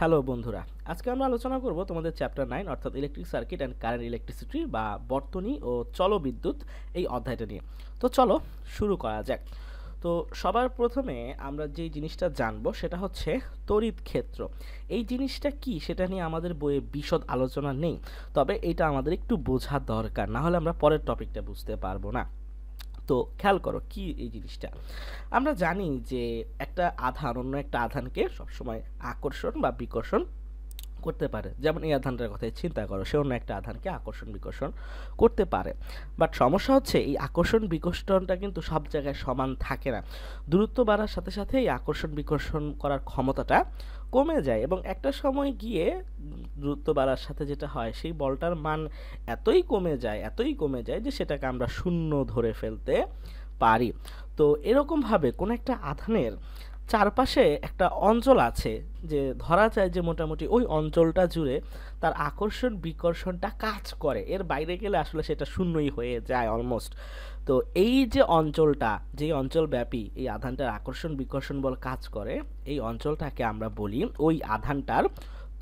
Hello বন্ধুরা আজকে আমরা আলোচনা করব তোমাদের চ্যাপ্টার নাইন অর্থাৎ electric circuit and current electricity বা বর্তনী ও চলবিদ্যুৎ এই অধ্যায়টা নিয়ে তো চলো শুরু করা যাক তো সবার প্রথমে আমরা যে জিনিসটা জানবো সেটা হচ্ছে তড়িৎ ক্ষেত্র এই জিনিসটা কি সেটা নিয়ে আমাদের বইয়ে বিশদ আলোচনা নেই তবে এটা আমাদের একটু বোঝা দরকার না হলে আমরা পরের টপিকটা বুঝতে পারবো না তো খেয়াল করো কি এই জিনিসটা আমরা জানি যে একটা আধান অন্য একটা আধানকে সবসময় আকর্ষণ বা বিকর্ষণ করতে পারে যেমন এই আধানটার কথাই চিন্তা করো সে অন্য একটা আধানকে আকর্ষণ বিকর্ষণ করতে পারে বাট সমস্যা হচ্ছে এই আকর্ষণ বিকর্ষণটা কিন্তু সব জায়গায় সমান থাকে না দূরত্ব বাড়ার সাথে সাথে এই আকর্ষণ বিকর্ষণ করার ক্ষমতাটা কমে যায় এবং একটা সময় গিয়ে দ্রুত বাড়ার সাথে যেটা হয় সেই বলটার মান এতই কমে যায় এতই কমে যায় যে সেটাকে আমরা শূন্য ধরে ফেলতে পারি তো এরকমভাবে কোনো একটা আধানের চারপাশে একটা অঞ্চল আছে যে ধরা যায় যে মোটামুটি ওই অঞ্চলটা জুড়ে তার আকর্ষণ বিকর্ষণটা কাজ করে এর বাইরে গেলে আসলে সেটা শূন্যই হয়ে যায় অলমোস্ট তো এই যে অঞ্চলটা যে অঞ্চল ব্যাপী এই আধানটার আকর্ষণ বিকর্ষণ বল কাজ করে এই অঞ্চলটাকে আমরা বলি ওই আধানটার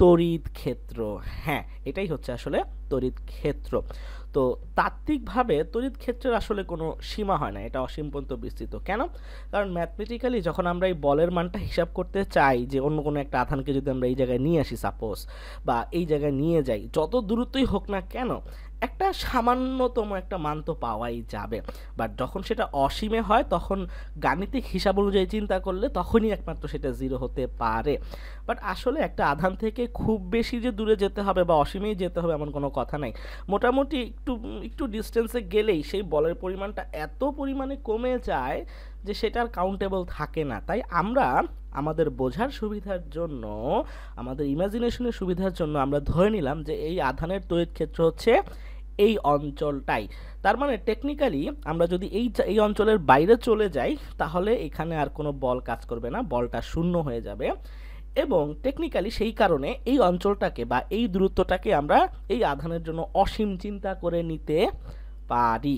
তড়িৎ ক্ষেত্র হ্যাঁ এটাই হচ্ছে আসলে তড়িৎ ক্ষেত্র তো তাত্ত্বিকভাবে তড়িৎ ক্ষেত্রের আসলে কোনো সীমা হয় না এটা অসীম পর্যন্ত বিস্তৃত কেন কারণ ম্যাথমেটিক্যালি যখন আমরা এই বলের মানটা হিসাব করতে চাই যে অন্য কোনো একটা আধানকে যদি আমরা এই জায়গায় নিয়ে আসি সাপোজ বা এই জায়গায় নিয়ে যাই যত দূরত্বই হোক না কেন একটা সামান্যতম একটা মান তো পাওয়াই যাবে বাট যখন সেটা অসীমে হয় তখন গাণিতিক হিসাব অনুযায়ী চিন্তা করলে তখনই একমাত্র সেটা জিরো হতে পারে বাট আসলে একটা আধান থেকে খুব বেশি যে দূরে যেতে হবে বা অসীমেই যেতে হবে এমন কোনো কথা নাই মোটামুটি একটু একটু ডিস্টেন্সে গেলেই সেই বলের পরিমাণটা এত পরিমাণে কমে যায় যে সেটার কাউন্টেবল থাকে না তাই আমরা আমাদের বোঝার সুবিধার জন্য আমাদের ইমাজিনেশনের সুবিধার জন্য আমরা ধরে নিলাম যে এই আধানের তৈরি ক্ষেত্র হচ্ছে এই অঞ্চলটাই তার মানে টেকনিক্যালি আমরা যদি এই এই অঞ্চলের বাইরে চলে যাই তাহলে এখানে আর কোনো বল কাজ করবে না বলটা শূন্য হয়ে যাবে এবং টেকনিক্যালি সেই কারণে এই অঞ্চলটাকে বা এই দূরত্বটাকে আমরা এই আধানের জন্য অসীম চিন্তা করে নিতে পারি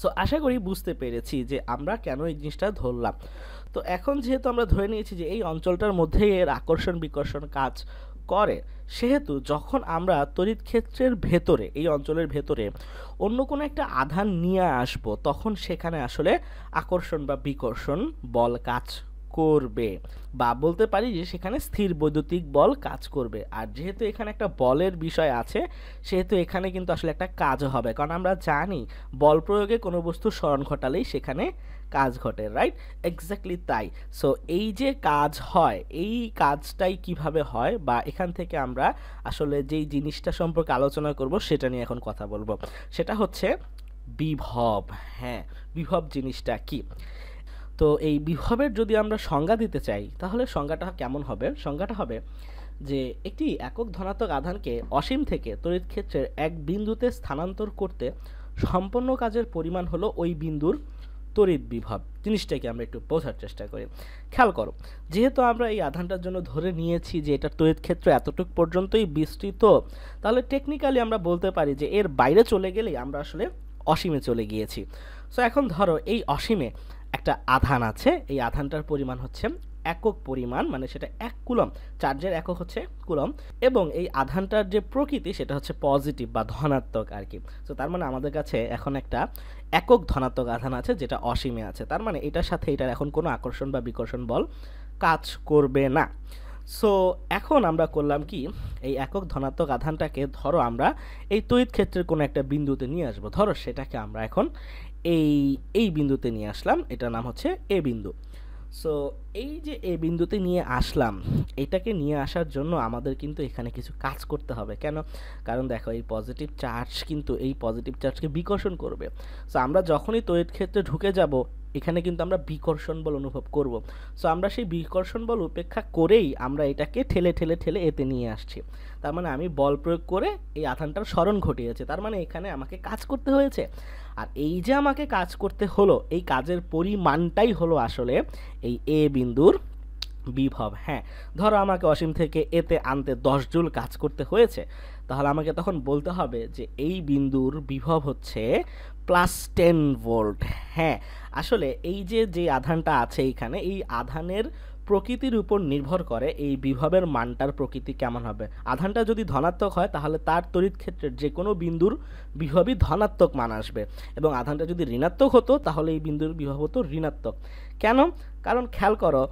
সো আশা করি বুঝতে পেরেছি যে আমরা কেন এই জিনিসটা ধরলাম তো এখন যেহেতু আমরা ধরে নিয়েছি যে এই অঞ্চলটার মধ্যে এর আকর্ষণ বিকর্ষণ কাজ করে সেহেতু যখন আমরা তড়িৎ ক্ষেত্রের ভেতরে এই অঞ্চলের ভেতরে অন্য কোনো একটা আধান নিয়ে আসব তখন সেখানে আসলে আকর্ষণ বা বিকর্ষণ বল কাজ করবে বা বলতে পারি যে সেখানে স্থির বৈদ্যুতিক বল কাজ করবে আর যেহেতু এখানে একটা বলের বিষয় আছে সেহেতু এখানে কিন্তু আসলে একটা কাজ হবে কারণ আমরা জানি বল প্রয়োগে কোনো বস্তু স্মরণ ঘটালেই সেখানে কাজ ঘটে রাইট এক্স্যাক্টলি তাই সো এই যে কাজ হয় এই কাজটাই কিভাবে হয় বা এখান থেকে আমরা আসলে যেই জিনিসটা সম্পর্কে আলোচনা করব সেটা নিয়ে এখন কথা বলবো সেটা হচ্ছে বিভব হ্যাঁ বিভব জিনিসটা কি তো এই বিভবের যদি আমরা সংজ্ঞা দিতে চাই তাহলে সংজ্ঞাটা কেমন হবে সংজ্ঞাটা হবে যে একটি একক ধনাত্মক আধানকে অসীম থেকে তড়িৎ ক্ষেত্রের এক বিন্দুতে স্থানান্তর করতে সম্পন্ন কাজের পরিমাণ হলো ওই বিন্দুর তড়িৎ বিভব জিনিসটাকে আমরা একটু বোঝার চেষ্টা করি খেয়াল করো যেহেতু আমরা এই আধানটার জন্য ধরে নিয়েছি যে এটা তড়িৎ ক্ষেত্র এতটুক পর্যন্তই বিস্তৃত তাহলে টেকনিক্যালি আমরা বলতে পারি যে এর বাইরে চলে গেলেই আমরা আসলে অসীমে চলে গিয়েছি সো এখন ধরো এই অসীমে একটা আধান আছে এই আধানটার পরিমাণ হচ্ছে একক পরিমাণ মানে সেটা এক কুলম চার্জের একক হচ্ছে কুলম এবং এই আধানটার যে প্রকৃতি সেটা হচ্ছে পজিটিভ বা ধনাত্মক আর কি তো তার মানে আমাদের কাছে এখন একটা একক ধনাত্মক আধান আছে যেটা অসীমে আছে তার মানে এটার সাথে এটার এখন কোনো আকর্ষণ বা বিকর্ষণ বল কাজ করবে না সো এখন আমরা করলাম কি এই একক ধনাত্মক আধানটাকে ধরো আমরা এই তৈত ক্ষেত্রের কোনো একটা বিন্দুতে নিয়ে আসবো ধরো সেটাকে আমরা এখন এই এই বিন্দুতে নিয়ে আসলাম এটার নাম হচ্ছে এ বিন্দু সো এই যে এ বিন্দুতে নিয়ে আসলাম এটাকে নিয়ে আসার জন্য আমাদের কিন্তু এখানে কিছু কাজ করতে হবে কেন কারণ দেখো এই পজিটিভ চার্জ কিন্তু এই পজিটিভ চার্জকে বিকর্ষণ করবে সো আমরা যখনই তৈরির ক্ষেত্রে ঢুকে যাব এখানে কিন্তু আমরা বিকর্ষণ বল অনুভব করব সো আমরা সেই বিকর্ষণ বল উপেক্ষা করেই আমরা এটাকে ঠেলে ঠেলে ঠেলে এতে নিয়ে আসছি তার মানে আমি বল প্রয়োগ করে এই আধানটার স্মরণ ঘটিয়েছে তার মানে এখানে আমাকে কাজ করতে হয়েছে আর এই যে আমাকে কাজ করতে হলো এই কাজের পরিমাণটাই হলো আসলে এই এ বিন্দুর বিভব হ্যাঁ ধরো আমাকে অসীম থেকে এতে আনতে দশ জুল কাজ করতে হয়েছে তাহলে আমাকে তখন বলতে হবে যে এই বিন্দুর বিভব হচ্ছে প্লাস টেন ভোল্ট হ্যাঁ আসলে এই যে যে আধানটা আছে এইখানে এই আধানের প্রকৃতির উপর নির্ভর করে এই বিভবের মানটার প্রকৃতি কেমন হবে আধানটা যদি ধনাত্মক হয় তাহলে তার তড়িৎ ক্ষেত্রের যে কোনো বিন্দুর বিভবই ধনাত্মক মান আসবে এবং আধানটা যদি ঋণাত্মক হতো তাহলে এই বিন্দুর বিভব হতো ঋণাত্মক কেন কারণ খেয়াল করো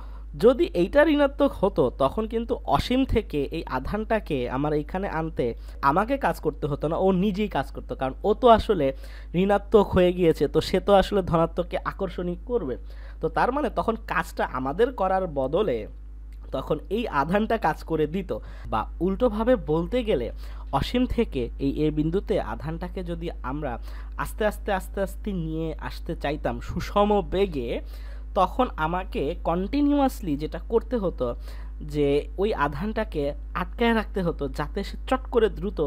যদি এইটা ঋণাত্মক হতো তখন কিন্তু অসীম থেকে এই আধানটাকে আমার এইখানে আনতে আমাকে কাজ করতে হতো না ও নিজেই কাজ করতো কারণ ও তো আসলে ঋণাত্মক হয়ে গিয়েছে তো সে তো আসলে ধনাত্মককে আকর্ষণী করবে তো তার মানে তখন কাজটা আমাদের করার বদলে তখন এই আধানটা কাজ করে দিত বা উল্টোভাবে বলতে গেলে অসীম থেকে এই এ বিন্দুতে আধানটাকে যদি আমরা আস্তে আস্তে আস্তে আস্তে নিয়ে আসতে চাইতাম সুষম বেগে তখন আমাকে কন্টিনিউয়াসলি যেটা করতে হতো যে ওই আধানটাকে আটকায় রাখতে হতো যাতে সে চট করে দ্রুত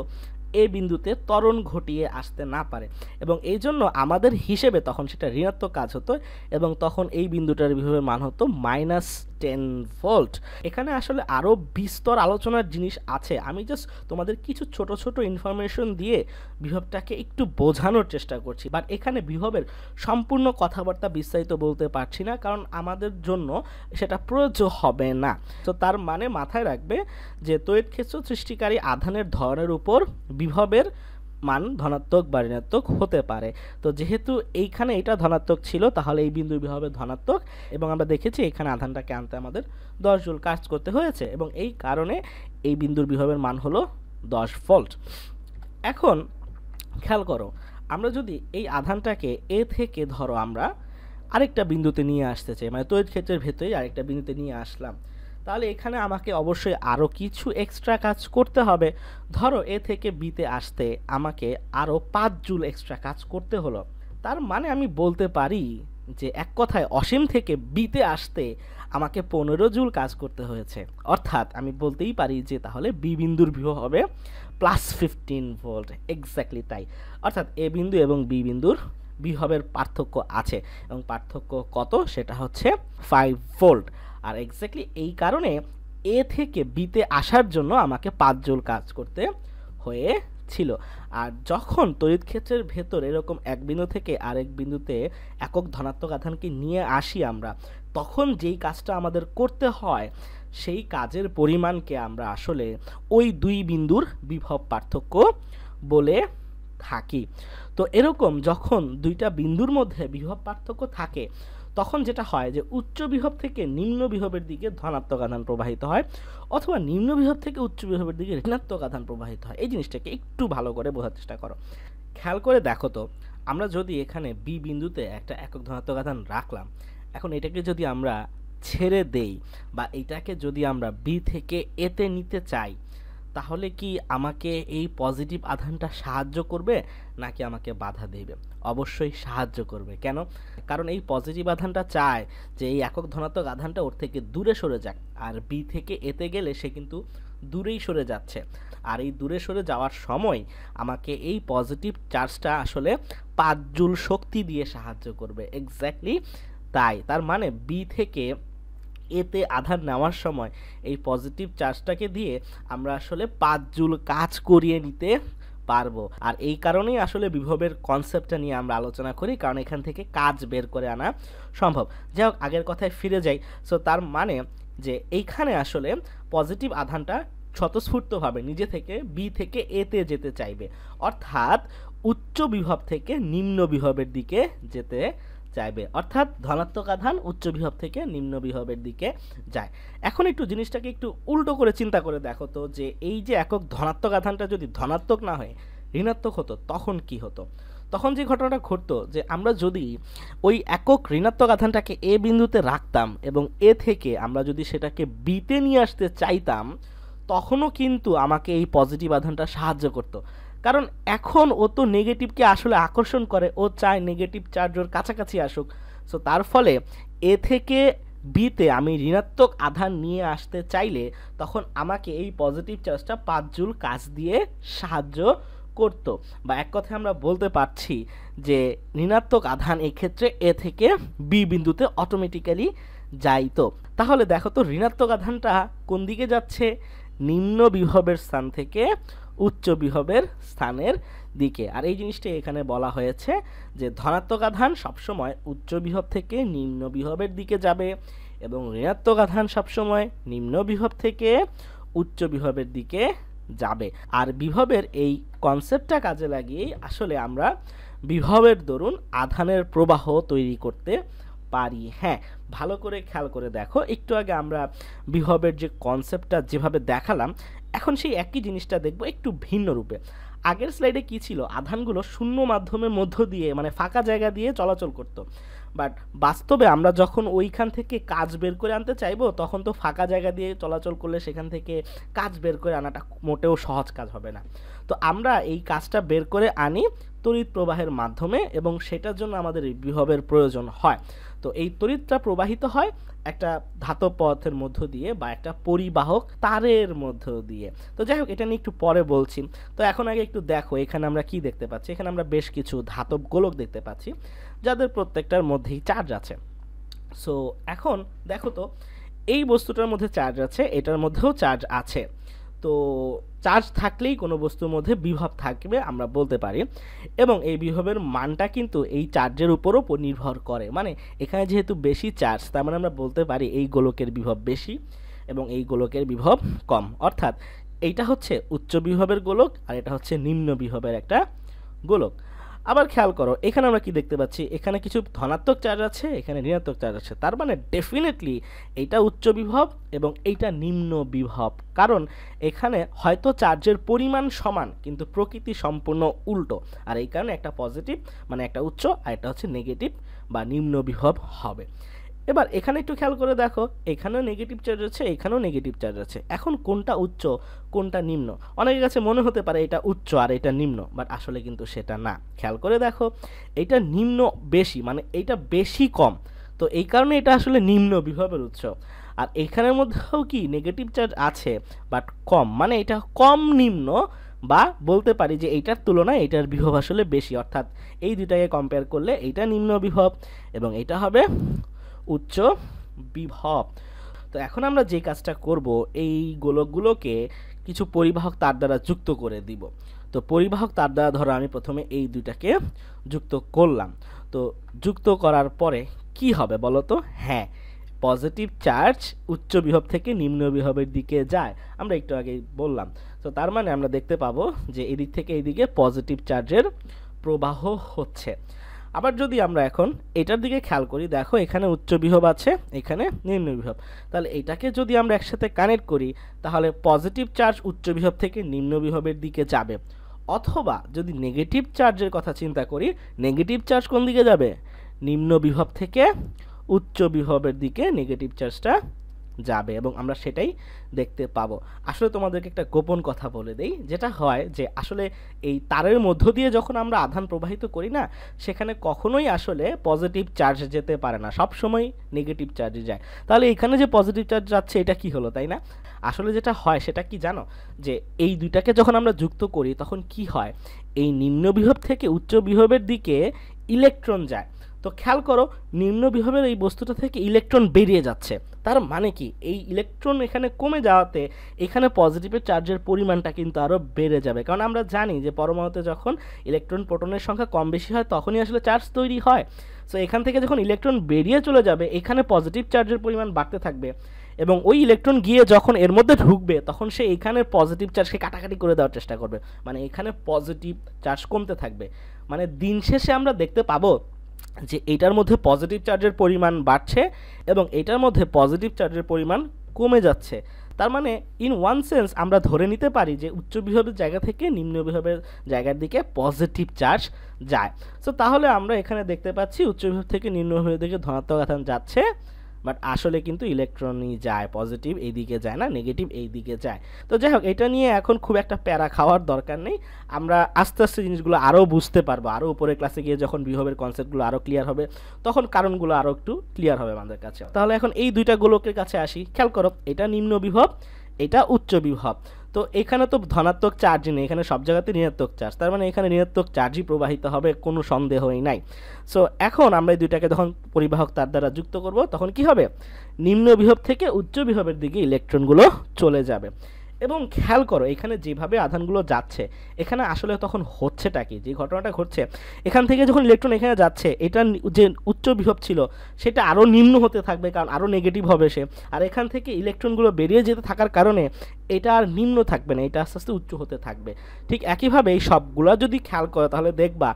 এ বিন্দুতে ত্বরণ ঘটিয়ে আসতে না পারে এবং এই জন্য আমাদের হিসেবে তখন সেটা ঋণাত্মক কাজ হতো এবং তখন এই বিন্দুটার বিভবের মান হতো মাইনাস টেন ভোল্ট এখানে আসলে আরও বিস্তর আলোচনার জিনিস আছে আমি জাস্ট তোমাদের কিছু ছোট ছোট ইনফরমেশন দিয়ে বিভবটাকে একটু বোঝানোর চেষ্টা করছি বাট এখানে বিভবের সম্পূর্ণ কথাবার্তা বিস্তারিত বলতে পারছি না কারণ আমাদের জন্য সেটা প্রযোজ্য হবে না তো তার মানে মাথায় রাখবে যে তৈরি ক্ষেত্র সৃষ্টিকারী আধানের ধরনের উপর বিভবের মান ধনাত্মক বা ঋণাত্মক হতে পারে তো যেহেতু এইখানে এটা ধনাত্মক ছিল তাহলে এই বিন্দু হবে ধনাত্মক এবং আমরা দেখেছি এখানে আধানটাকে আনতে আমাদের দশ জুল কাজ করতে হয়েছে এবং এই কারণে এই বিন্দুর বিভবের মান হলো দশ ফল্ট এখন খেয়াল করো আমরা যদি এই আধানটাকে এ থেকে ধরো আমরা আরেকটা বিন্দুতে নিয়ে আসতে চাই মানে তৈরি ক্ষেত্রের ভেতরেই আরেকটা বিন্দুতে নিয়ে আসলাম তাহলে এখানে আমাকে অবশ্যই আরও কিছু এক্সট্রা কাজ করতে হবে ধরো এ থেকে বিতে আসতে আমাকে আরও পাঁচ জুল এক্সট্রা কাজ করতে হলো তার মানে আমি বলতে পারি যে এক কথায় অসীম থেকে বিতে আসতে আমাকে পনেরো জুল কাজ করতে হয়েছে অর্থাৎ আমি বলতেই পারি যে তাহলে বি বিন্দুর ভিউ হবে প্লাস ফিফটিন ভোল্ট এক্স্যাক্টলি তাই অর্থাৎ এ বিন্দু এবং বি বিন্দুর বিহবের পার্থক্য আছে এবং পার্থক্য কত সেটা হচ্ছে ফাইভ ভোল্ট আর এক্স্যাক্টলি এই কারণে এ থেকে বিতে আসার জন্য আমাকে পাঁচ জোল কাজ করতে হয়েছিল আর যখন তড়িৎ ক্ষেত্রের ভেতর এরকম এক বিন্দু থেকে আরেক বিন্দুতে একক ধনাত্মক আধানকে নিয়ে আসি আমরা তখন যেই কাজটা আমাদের করতে হয় সেই কাজের পরিমাণকে আমরা আসলে ওই দুই বিন্দুর বিভব পার্থক্য বলে থাকি তো এরকম যখন দুইটা বিন্দুর মধ্যে বিভব পার্থক্য থাকে তখন যেটা হয় যে উচ্চ বিহব থেকে নিম্ন বিহবের দিকে ধনাত্মক আধান প্রবাহিত হয় অথবা নিম্ন বিহব থেকে উচ্চ বিহবের দিকে ঋণাত্মক আধান প্রবাহিত হয় এই জিনিসটাকে একটু ভালো করে বোঝার চেষ্টা করো খেয়াল করে দেখো তো আমরা যদি এখানে বি বিন্দুতে একটা একক ধনাত্মক আধান রাখলাম এখন এটাকে যদি আমরা ছেড়ে দেই বা এটাকে যদি আমরা বি থেকে এতে নিতে চাই তাহলে কি আমাকে এই পজিটিভ আধানটা সাহায্য করবে নাকি আমাকে বাধা দেবে অবশ্যই সাহায্য করবে কেন কারণ এই পজিটিভ আধানটা চায় যে এই একক ধনাত্মক আধানটা ওর থেকে দূরে সরে যাক আর বি থেকে এতে গেলে সে কিন্তু দূরেই সরে যাচ্ছে আর এই দূরে সরে যাওয়ার সময় আমাকে এই পজিটিভ চার্জটা আসলে পাঁচ জুল শক্তি দিয়ে সাহায্য করবে এক্স্যাক্টলি তাই তার মানে বি থেকে এতে আধার নেওয়ার সময় এই পজিটিভ চার্জটাকে দিয়ে আমরা আসলে পাঁচ জুল কাজ করিয়ে নিতে পারবো আর এই কারণেই আসলে বিভবের কনসেপ্টটা নিয়ে আমরা আলোচনা করি কারণ এখান থেকে কাজ বের করে আনা সম্ভব যাই হোক আগের কথায় ফিরে যাই সো তার মানে যে এইখানে আসলে পজিটিভ আধানটা স্বতঃস্ফূর্তভাবে নিজে থেকে বি থেকে এতে যেতে চাইবে অর্থাৎ উচ্চ বিভব থেকে নিম্ন বিভবের দিকে যেতে চাইবে অর্থাৎ ধনাত্মক আধান উচ্চ বিভব থেকে নিম্ন বিভবের দিকে যায় এখন একটু জিনিসটাকে একটু উল্টো করে চিন্তা করে দেখো তো যে এই যে একক ধনাত্মক আধানটা যদি ধনাত্মক না হয় ঋণাত্মক হতো তখন কি হতো তখন যে ঘটনাটা ঘটতো যে আমরা যদি ওই একক ঋণাত্মক আধানটাকে এ বিন্দুতে রাখতাম এবং এ থেকে আমরা যদি সেটাকে বিতে নিয়ে আসতে চাইতাম তখনও কিন্তু আমাকে এই পজিটিভ আধানটা সাহায্য করতো কারণ এখন ও তো নেগেটিভকে আসলে আকর্ষণ করে ও চায় নেগেটিভ চার্জ ওর কাছাকাছি আসুক সো তার ফলে এ থেকে বিতে আমি ঋণাত্মক আধান নিয়ে আসতে চাইলে তখন আমাকে এই পজিটিভ চার্জটা পাঁচ জুল কাজ দিয়ে সাহায্য করত বা এক কথায় আমরা বলতে পারছি যে ঋণাত্মক আধান এক্ষেত্রে এ থেকে বি বিন্দুতে অটোমেটিক্যালি যাইতো তাহলে দেখো তো ঋণাত্মক আধানটা কোন দিকে যাচ্ছে নিম্ন বিভবের স্থান থেকে উচ্চ বিহবের স্থানের দিকে আর এই জিনিসটি এখানে বলা হয়েছে যে ধনাত্মক আধান সবসময় উচ্চ বিহব থেকে নিম্ন বিহবের দিকে যাবে এবং ঋণাত্মক আধান সবসময় নিম্ন বিহব থেকে উচ্চ বিহবের দিকে যাবে আর বিভবের এই কনসেপ্টটা কাজে লাগিয়ে আসলে আমরা বিভবের দরুন আধানের প্রবাহ তৈরি করতে পারি হ্যাঁ ভালো করে খেয়াল করে দেখো একটু আগে আমরা বিভবের যে কনসেপ্টটা যেভাবে দেখালাম এখন সেই একই জিনিসটা দেখব একটু ভিন্ন রূপে আগের স্লাইডে কি ছিল আধানগুলো শূন্য মাধ্যমের মধ্য দিয়ে মানে ফাঁকা জায়গা দিয়ে চলাচল করতো বাট বাস্তবে আমরা যখন ওইখান থেকে কাজ বের করে আনতে চাইবো তখন তো ফাঁকা জায়গা দিয়ে চলাচল করলে সেখান থেকে কাজ বের করে আনাটা মোটেও সহজ কাজ হবে না তো আমরা এই কাজটা বের করে আনি তড়িৎ প্রবাহের মাধ্যমে এবং সেটার জন্য আমাদের এই বিহবের প্রয়োজন হয় তো এই তড়িৎটা প্রবাহিত হয় একটা ধাতব পদার্থের মধ্য দিয়ে বা একটা পরিবাহক তারের মধ্য দিয়ে তো যাই হোক এটা নিয়ে একটু পরে বলছি তো এখন আগে একটু দেখো এখানে আমরা কি দেখতে পাচ্ছি এখানে আমরা বেশ কিছু ধাতব গোলক দেখতে পাচ্ছি যাদের প্রত্যেকটার মধ্যেই চার্জ আছে সো এখন দেখো তো এই বস্তুটার মধ্যে চার্জ আছে এটার মধ্যেও চার্জ আছে তো চার্জ থাকলেই কোনো বস্তুর মধ্যে বিভব থাকবে আমরা বলতে পারি এবং এই বিভবের মানটা কিন্তু এই চার্জের উপরও নির্ভর করে মানে এখানে যেহেতু বেশি চার্জ তার মানে আমরা বলতে পারি এই গোলকের বিভব বেশি এবং এই গোলকের বিভব কম অর্থাৎ এইটা হচ্ছে উচ্চ বিভবের গোলক আর এটা হচ্ছে নিম্ন বিভবের একটা গোলক আবার খেয়াল করো এখানে আমরা কি দেখতে পাচ্ছি এখানে কিছু ধনাত্মক চার্জ আছে এখানে ঋণাত্মক চার্জ আছে তার মানে ডেফিনেটলি এইটা উচ্চ বিভব এবং এইটা নিম্ন বিভব কারণ এখানে হয়তো চার্জের পরিমাণ সমান কিন্তু প্রকৃতি সম্পূর্ণ উল্টো আর এই কারণে একটা পজিটিভ মানে একটা উচ্চ আর এটা হচ্ছে নেগেটিভ বা নিম্ন বিভব হবে এবার এখানে একটু খেয়াল করে দেখো এখানেও নেগেটিভ চার্জ আছে এখানেও নেগেটিভ চার্জ আছে এখন কোনটা উচ্চ কোনটা নিম্ন অনেকের কাছে মনে হতে পারে এটা উচ্চ আর এটা নিম্ন বাট আসলে কিন্তু সেটা না খেয়াল করে দেখো এটা নিম্ন বেশি মানে এটা বেশি কম তো এই কারণে এটা আসলে নিম্ন বিভবের উৎস আর এখানের মধ্যেও কি নেগেটিভ চার্জ আছে বাট কম মানে এটা কম নিম্ন বা বলতে পারি যে এইটার তুলনায় এটার বিভব আসলে বেশি অর্থাৎ এই দুটাকে কম্পেয়ার করলে এইটা নিম্ন বিভব এবং এটা হবে উচ্চ বিভব তো এখন আমরা যে কাজটা করব এই গোলকগুলোকে কিছু পরিবাহক তার দ্বারা যুক্ত করে দিব তো পরিবাহক তার দ্বারা ধরো আমি প্রথমে এই দুইটাকে যুক্ত করলাম তো যুক্ত করার পরে কি হবে বলো তো হ্যাঁ পজিটিভ চার্জ উচ্চ বিভব থেকে নিম্ন বিভবের দিকে যায় আমরা একটু আগে বললাম তো তার মানে আমরা দেখতে পাবো যে এদিক থেকে এইদিকে পজিটিভ চার্জের প্রবাহ হচ্ছে আবার যদি আমরা এখন এটার দিকে খেয়াল করি দেখো এখানে উচ্চ বিহব আছে এখানে নিম্ন বিহব তাহলে এটাকে যদি আমরা একসাথে কানেক্ট করি তাহলে পজিটিভ চার্জ উচ্চ বিহব থেকে নিম্ন বিহবের দিকে যাবে অথবা যদি নেগেটিভ চার্জের কথা চিন্তা করি নেগেটিভ চার্জ কোন দিকে যাবে নিম্ন বিভব থেকে উচ্চ বিভবের দিকে নেগেটিভ চার্জটা যাবে এবং আমরা সেটাই দেখতে পাবো আসলে তোমাদেরকে একটা গোপন কথা বলে দেই যেটা হয় যে আসলে এই তারের মধ্য দিয়ে যখন আমরা আধান প্রবাহিত করি না সেখানে কখনোই আসলে পজিটিভ চার্জ যেতে পারে না সব সময় নেগেটিভ চার্জ যায় তাহলে এখানে যে পজিটিভ চার্জ যাচ্ছে এটা কি হলো তাই না আসলে যেটা হয় সেটা কি জানো যে এই দুইটাকে যখন আমরা যুক্ত করি তখন কি হয় এই নিম্ন বিহব থেকে উচ্চ বিহবের দিকে ইলেকট্রন যায় তো খেয়াল করো নিম্ন বিভবের এই বস্তুটা থেকে ইলেকট্রন বেরিয়ে যাচ্ছে তার মানে কি এই ইলেকট্রন এখানে কমে যাওয়াতে এখানে পজিটিভের চার্জের পরিমাণটা কিন্তু আরও বেড়ে যাবে কারণ আমরা জানি যে পরমাণুতে যখন ইলেকট্রন প্রোটনের সংখ্যা কম বেশি হয় তখনই আসলে চার্জ তৈরি হয় সো এখান থেকে যখন ইলেকট্রন বেরিয়ে চলে যাবে এখানে পজিটিভ চার্জের পরিমাণ বাড়তে থাকবে এবং ওই ইলেকট্রন গিয়ে যখন এর মধ্যে ঢুকবে তখন সে এখানে পজিটিভ চার্জকে কাটাকাটি করে দেওয়ার চেষ্টা করবে মানে এখানে পজিটিভ চার্জ কমতে থাকবে মানে দিন শেষে আমরা দেখতে পাবো যে এটার মধ্যে পজিটিভ চার্জের পরিমাণ বাড়ছে এবং এটার মধ্যে পজিটিভ চার্জের পরিমাণ কমে যাচ্ছে তার মানে ইন ওয়ান সেন্স আমরা ধরে নিতে পারি যে উচ্চ বিভাবের জায়গা থেকে নিম্ন বিভাবের জায়গার দিকে পজিটিভ চার্জ যায় সো তাহলে আমরা এখানে দেখতে পাচ্ছি উচ্চ বিভাব থেকে নিম্ন বিভাবের দিকে ধনাত্মক আধান যাচ্ছে বাট আসলে কিন্তু ইলেকট্রনই যায় পজিটিভ এইদিকে যায় না নেগেটিভ এই দিকে যায় তো যাই হোক এটা নিয়ে এখন খুব একটা প্যারা খাওয়ার দরকার নেই আমরা আস্তে আস্তে জিনিসগুলো আরও বুঝতে পারবো আরও উপরে ক্লাসে গিয়ে যখন বিহবের কনসেপ্টগুলো আরও ক্লিয়ার হবে তখন কারণগুলো আরও একটু ক্লিয়ার হবে আমাদের কাছে তাহলে এখন এই দুইটা গোলকের কাছে আসি খেয়াল করো এটা নিম্ন বিভব এটা উচ্চ বিভব তো এখানে তো ধনাত্মক চার্জ নেই এখানে সব জায়গাতে ঋণাত্মক চার্জ তার মানে এখানে ঋণাত্মক চার্জই প্রবাহিত হবে কোনো সন্দেহই নাই সো এখন আমরা এই দুইটাকে যখন পরিবাহক তার দ্বারা যুক্ত করব তখন কি হবে নিম্ন বিভব থেকে উচ্চ বিভবের দিকে ইলেকট্রনগুলো চলে যাবে এবং খেয়াল করো এখানে যেভাবে আধানগুলো যাচ্ছে এখানে আসলে তখন হচ্ছেটা কি যে ঘটনাটা ঘটছে এখান থেকে যখন ইলেকট্রন এখানে যাচ্ছে এটা যে উচ্চ বিভব ছিল সেটা আরও নিম্ন হতে থাকবে কারণ আরও নেগেটিভ হবে সে আর এখান থেকে ইলেকট্রনগুলো বেরিয়ে যেতে থাকার কারণে এটা আর নিম্ন থাকবে না এটা আস্তে আস্তে উচ্চ হতে থাকবে ঠিক একইভাবে এই সবগুলো যদি খেয়াল করে তাহলে দেখবা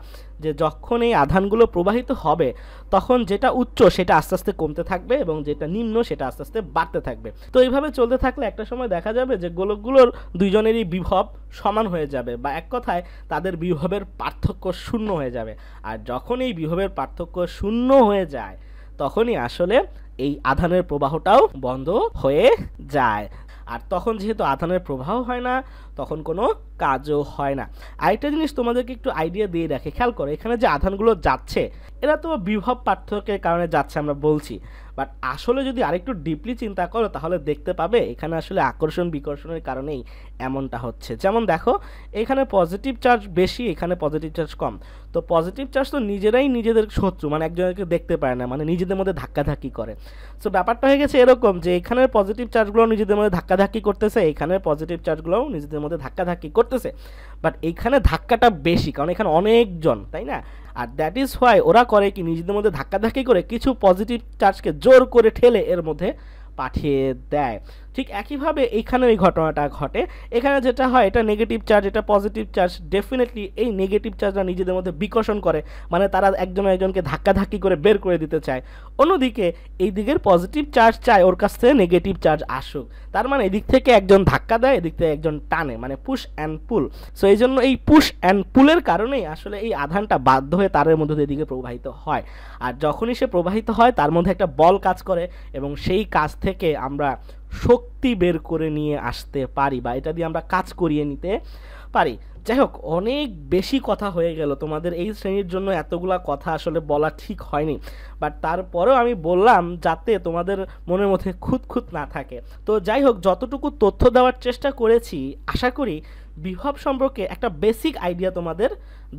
যে যখন এই আধানগুলো প্রবাহিত হবে তখন যেটা উচ্চ সেটা আস্তে আস্তে কমতে থাকবে এবং যেটা নিম্ন সেটা আস্তে আস্তে বাড়তে থাকবে তো এইভাবে চলতে থাকলে একটা সময় দেখা যাবে যে গোলকগুলোর দুইজনেরই বিভব সমান হয়ে যাবে বা এক কথায় তাদের বিভবের পার্থক্য শূন্য হয়ে যাবে আর যখন এই বিভবের পার্থক্য শূন্য হয়ে যায় তখনই আসলে এই আধানের প্রবাহটাও বন্ধ হয়ে যায় আর তখন যেহেতু আধানের প্রবাহ হয় না তখন কোনো কাজও হয় না আরেকটা জিনিস তোমাদেরকে একটু আইডিয়া দিয়ে রাখে খেয়াল করো এখানে যে আধানগুলো যাচ্ছে এরা তো বিভব পার্থক্যের কারণে যাচ্ছে আমরা বলছি বাট আসলে যদি আরেকটু ডিপলি চিন্তা করো তাহলে দেখতে পাবে এখানে আসলে আকর্ষণ বিকর্ষণের কারণেই এমনটা হচ্ছে যেমন দেখো এখানে পজিটিভ চার্জ বেশি এখানে পজিটিভ চার্জ কম তো পজিটিভ চার্জ তো নিজেরাই নিজেদের শত্রু মানে একজনকে দেখতে পারে না মানে নিজেদের মধ্যে ধাক্কাধাক্কি করে সো ব্যাপারটা হয়ে গেছে এরকম যে এখানে পজিটিভ চার্জগুলো নিজেদের মধ্যে ধাক্কাধাক্কি করতেছে এখানে পজিটিভ চার্জগুলোও নিজেদের মধ্যে মধ্যে ধাক্কাধাক্কি করতেছে বাট এইখানে ধাক্কাটা বেশি কারণ এখানে অনেকজন তাই না আর দ্যাট ইজ হোয়াই ওরা করে কি নিজেদের মধ্যে ধাক্কাধাক্কি করে কিছু পজিটিভ চার্জকে জোর করে ঠেলে এর মধ্যে পাঠিয়ে দেয় ঠিক একইভাবে এইখানে এই ঘটনাটা ঘটে এখানে যেটা হয় এটা নেগেটিভ চার্জ এটা পজিটিভ চার্জ ডেফিনেটলি এই নেগেটিভ চার্জরা নিজেদের মধ্যে বিকর্ষণ করে মানে তারা একজন একজনকে ধাক্কাধাক্কি করে বের করে দিতে চায় অন্যদিকে এই দিকের পজিটিভ চার্জ চায় ওর কাছ থেকে নেগেটিভ চার্জ আসুক তার মানে এদিক থেকে একজন ধাক্কা দেয় এদিক থেকে একজন টানে মানে পুশ অ্যান্ড পুল সো এই জন্য এই পুশ অ্যান্ড পুলের কারণেই আসলে এই আধানটা বাধ্য হয়ে তারের মধ্যে এদিকে প্রবাহিত হয় আর যখনই সে প্রবাহিত হয় তার মধ্যে একটা বল কাজ করে এবং সেই কাজ থেকে আমরা শক্তি বের করে নিয়ে আসতে পারি বা এটা দিয়ে আমরা কাজ করিয়ে নিতে পারি যাই হোক অনেক বেশি কথা হয়ে গেল তোমাদের এই শ্রেণীর জন্য এতগুলা কথা আসলে বলা ঠিক হয়নি বাট তারপরেও আমি বললাম যাতে তোমাদের মনের মধ্যে খুঁত খুঁত না থাকে তো যাই হোক যতটুকু তথ্য দেওয়ার চেষ্টা করেছি আশা করি বিভব সম্পর্কে একটা বেসিক আইডিয়া তোমাদের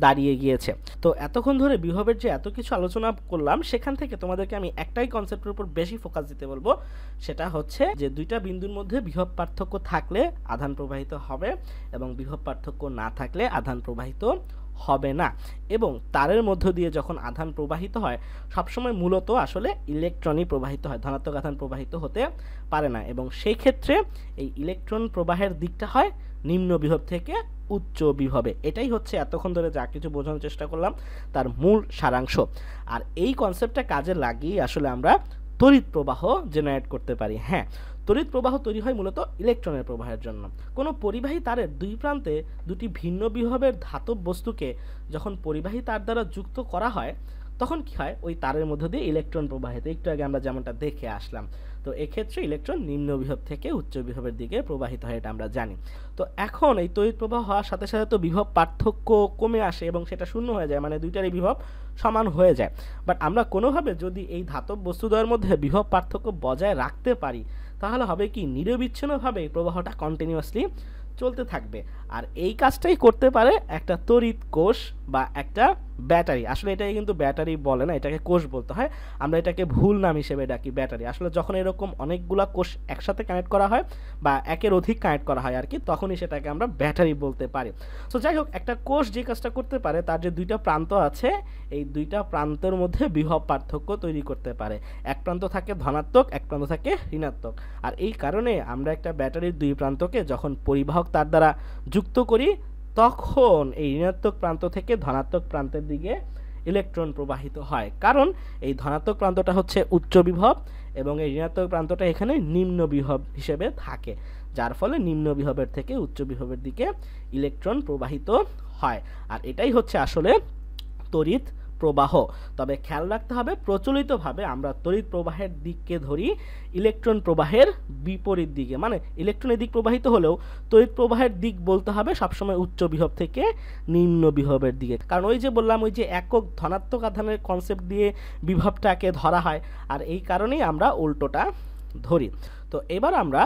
দাঁড়িয়ে গিয়েছে তো এতক্ষণ ধরে বিভবের যে এত কিছু আলোচনা করলাম সেখান থেকে তোমাদেরকে আমি একটাই কনসেপ্টের উপর বেশি ফোকাস দিতে বলবো সেটা হচ্ছে যে দুইটা বিন্দুর মধ্যে বিভব পার্থক্য থাকলে আধান প্রবাহিত হবে এবং বিভব পার্থক্য না থাকলে আধান প্রবাহিত হবে না এবং তারের মধ্য দিয়ে যখন আধান প্রবাহিত হয় সবসময় মূলত আসলে ইলেকট্রনই প্রবাহিত হয় ধনাত্মক আধান প্রবাহিত হতে পারে না এবং সেই ক্ষেত্রে এই ইলেকট্রন প্রবাহের দিকটা হয় নিম্ন বিভব থেকে উচ্চ বিভবে এটাই হচ্ছে এতক্ষণ ধরে যা কিছু বোঝানোর চেষ্টা করলাম তার মূল সারাংশ আর এই কনসেপ্টটা কাজে লাগিয়ে আসলে আমরা তড়িৎ প্রবাহ জেনারেট করতে পারি হ্যাঁ তড়িৎ প্রবাহ তৈরি হয় মূলত ইলেকট্রনের প্রবাহের জন্য কোনো পরিবাহী তারের দুই প্রান্তে দুটি ভিন্ন বিভবের ধাতব বস্তুকে যখন পরিবাহী তার দ্বারা যুক্ত করা হয় তখন কী হয় ওই তারের মধ্যে দিয়ে ইলেকট্রন প্রবাহিত একটু আগে আমরা যেমনটা দেখে আসলাম তো এক্ষেত্রে ইলেকট্রন নিম্ন বিভব থেকে উচ্চ বিভবের দিকে প্রবাহিত হয় এটা আমরা জানি তো এখন এই তড়িৎ প্রবাহ হওয়ার সাথে সাথে তো বিভব পার্থক্য কমে আসে এবং সেটা শূন্য হয়ে যায় মানে দুইটারই বিভব সমান হয়ে যায় বাট আমরা কোনোভাবে যদি এই ধাতব বস্তুদ্বয়ের মধ্যে বিভব পার্থক্য বজায় রাখতে পারি তাহলে হবে কি নিরবিচ্ছিন্নভাবে এই প্রবাহটা কন্টিনিউয়াসলি চলতে থাকবে আর এই কাজটাই করতে পারে একটা তড়িৎ কোষ বা একটা ব্যাটারি আসলে এটাকে কিন্তু ব্যাটারি বলে না এটাকে কোষ বলতে হয় আমরা এটাকে ভুল নাম হিসেবে ডাকি ব্যাটারি আসলে যখন এরকম অনেকগুলো কোষ একসাথে কানেক্ট করা হয় বা একের অধিক কানেক্ট করা হয় আর কি তখনই সেটাকে আমরা ব্যাটারি বলতে পারি সো যাই হোক একটা কোষ যে কাজটা করতে পারে তার যে দুইটা প্রান্ত আছে এই দুইটা প্রান্তের মধ্যে বিহব পার্থক্য তৈরি করতে পারে এক প্রান্ত থাকে ধনাত্মক এক প্রান্ত থাকে ঋণাত্মক আর এই কারণে আমরা একটা ব্যাটারির দুই প্রান্তকে যখন পরিবাহক তার দ্বারা যুক্ত করি তখন এই ঋণাত্মক প্রান্ত থেকে ধনাত্মক প্রান্তের দিকে ইলেকট্রন প্রবাহিত হয় কারণ এই ধনাত্মক প্রান্তটা হচ্ছে উচ্চ বিভব এবং এই ঋণাত্মক প্রান্তটা এখানে নিম্ন বিভব হিসেবে থাকে যার ফলে নিম্ন বিভবের থেকে উচ্চ বিভবের দিকে ইলেকট্রন প্রবাহিত হয় আর এটাই হচ্ছে আসলে তড়িৎ প্রবাহ তবে খেয়াল রাখতে হবে প্রচলিতভাবে আমরা তড়িৎ প্রবাহের দিককে ধরি ইলেকট্রন প্রবাহের বিপরীত দিকে মানে ইলেকট্রনের দিক প্রবাহিত হলেও তড়িৎ প্রবাহের দিক বলতে হবে সবসময় উচ্চ বিহব থেকে নিম্ন বিহবের দিকে কারণ ওই যে বললাম ওই যে একক ধনাত্মক আধানের কনসেপ্ট দিয়ে বিভবটাকে ধরা হয় আর এই কারণেই আমরা উল্টোটা ধরি তো এবার আমরা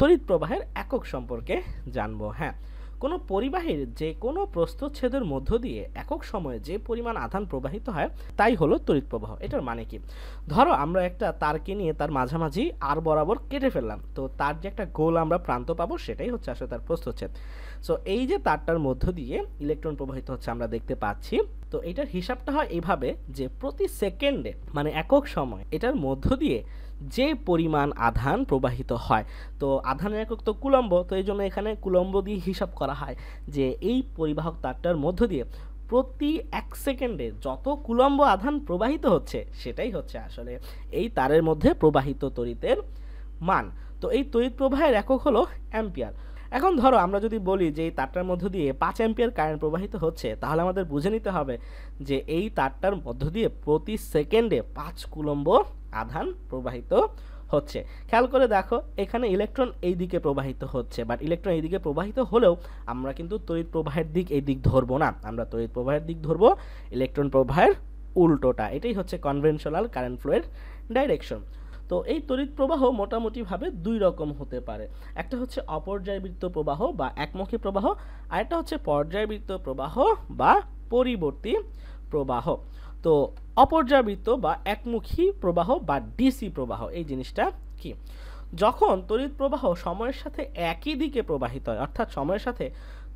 তড়িৎ প্রবাহের একক সম্পর্কে জানবো হ্যাঁ কোনো পরিবাহীর যে কোনো প্রস্তচ্ছেদের মধ্য দিয়ে একক সময়ে যে পরিমাণ আধান প্রবাহিত হয় তাই হলো তড়িৎ প্রবাহ এটার মানে কি ধরো আমরা একটা তারকে নিয়ে তার মাঝামাঝি আর বরাবর কেটে ফেললাম তো তার যে একটা গোল আমরা প্রান্ত পাবো সেটাই হচ্ছে আসলে তার প্রস্তচ্ছেদ সো এই যে তারটার মধ্য দিয়ে ইলেকট্রন প্রবাহিত হচ্ছে আমরা দেখতে পাচ্ছি তো এটার হিসাবটা হয় এইভাবে যে প্রতি সেকেন্ডে মানে একক সময় এটার মধ্য দিয়ে যে পরিমাণ আধান প্রবাহিত হয় তো আধানের একক তো কুলম্ব তো এই জন্য এখানে কুলম্ব দিয়ে হিসাব করা হয় যে এই পরিবাহক তারটার মধ্য দিয়ে প্রতি এক সেকেন্ডে যত কুলম্ব আধান প্রবাহিত হচ্ছে সেটাই হচ্ছে আসলে এই তারের মধ্যে প্রবাহিত তরিতের মান তো এই তড়িৎ প্রবাহের একক হলো অ্যাম্পিয়ার এখন ধরো আমরা যদি বলি যে এই তারটার মধ্য দিয়ে পাঁচ অ্যাম্পিয়ার কারেন্ট প্রবাহিত হচ্ছে তাহলে আমাদের বুঝে নিতে হবে যে এই তারটার মধ্য দিয়ে প্রতি সেকেন্ডে পাঁচ কুলম্ব আধান প্রবাহিত হচ্ছে খেয়াল করে দেখো এখানে ইলেকট্রন এই দিকে প্রবাহিত হচ্ছে বাট ইলেকট্রন এই দিকে প্রবাহিত হলেও আমরা কিন্তু তড়িৎ প্রবাহের দিক এই দিক ধরবো না আমরা তড়িৎ প্রবাহের দিক ধরবো ইলেকট্রন প্রবাহের উল্টোটা এটাই হচ্ছে কনভেনশনাল কারেন্ট ফ্লোয়ের ডাইরেকশন তো এই তড়িৎ প্রবাহ মোটামুটিভাবে দুই রকম হতে পারে একটা হচ্ছে অপর্যায়বৃত্ত প্রবাহ বা একমুখী প্রবাহ আর একটা হচ্ছে পর্যায়বৃত্ত প্রবাহ বা পরিবর্তী প্রবাহ তো অপর্যাবৃত্ত বা একমুখী প্রবাহ বা ডিসি প্রবাহ এই জিনিসটা কি যখন তড়িৎ প্রবাহ সময়ের সাথে একই দিকে প্রবাহিত হয় অর্থাৎ সময়ের সাথে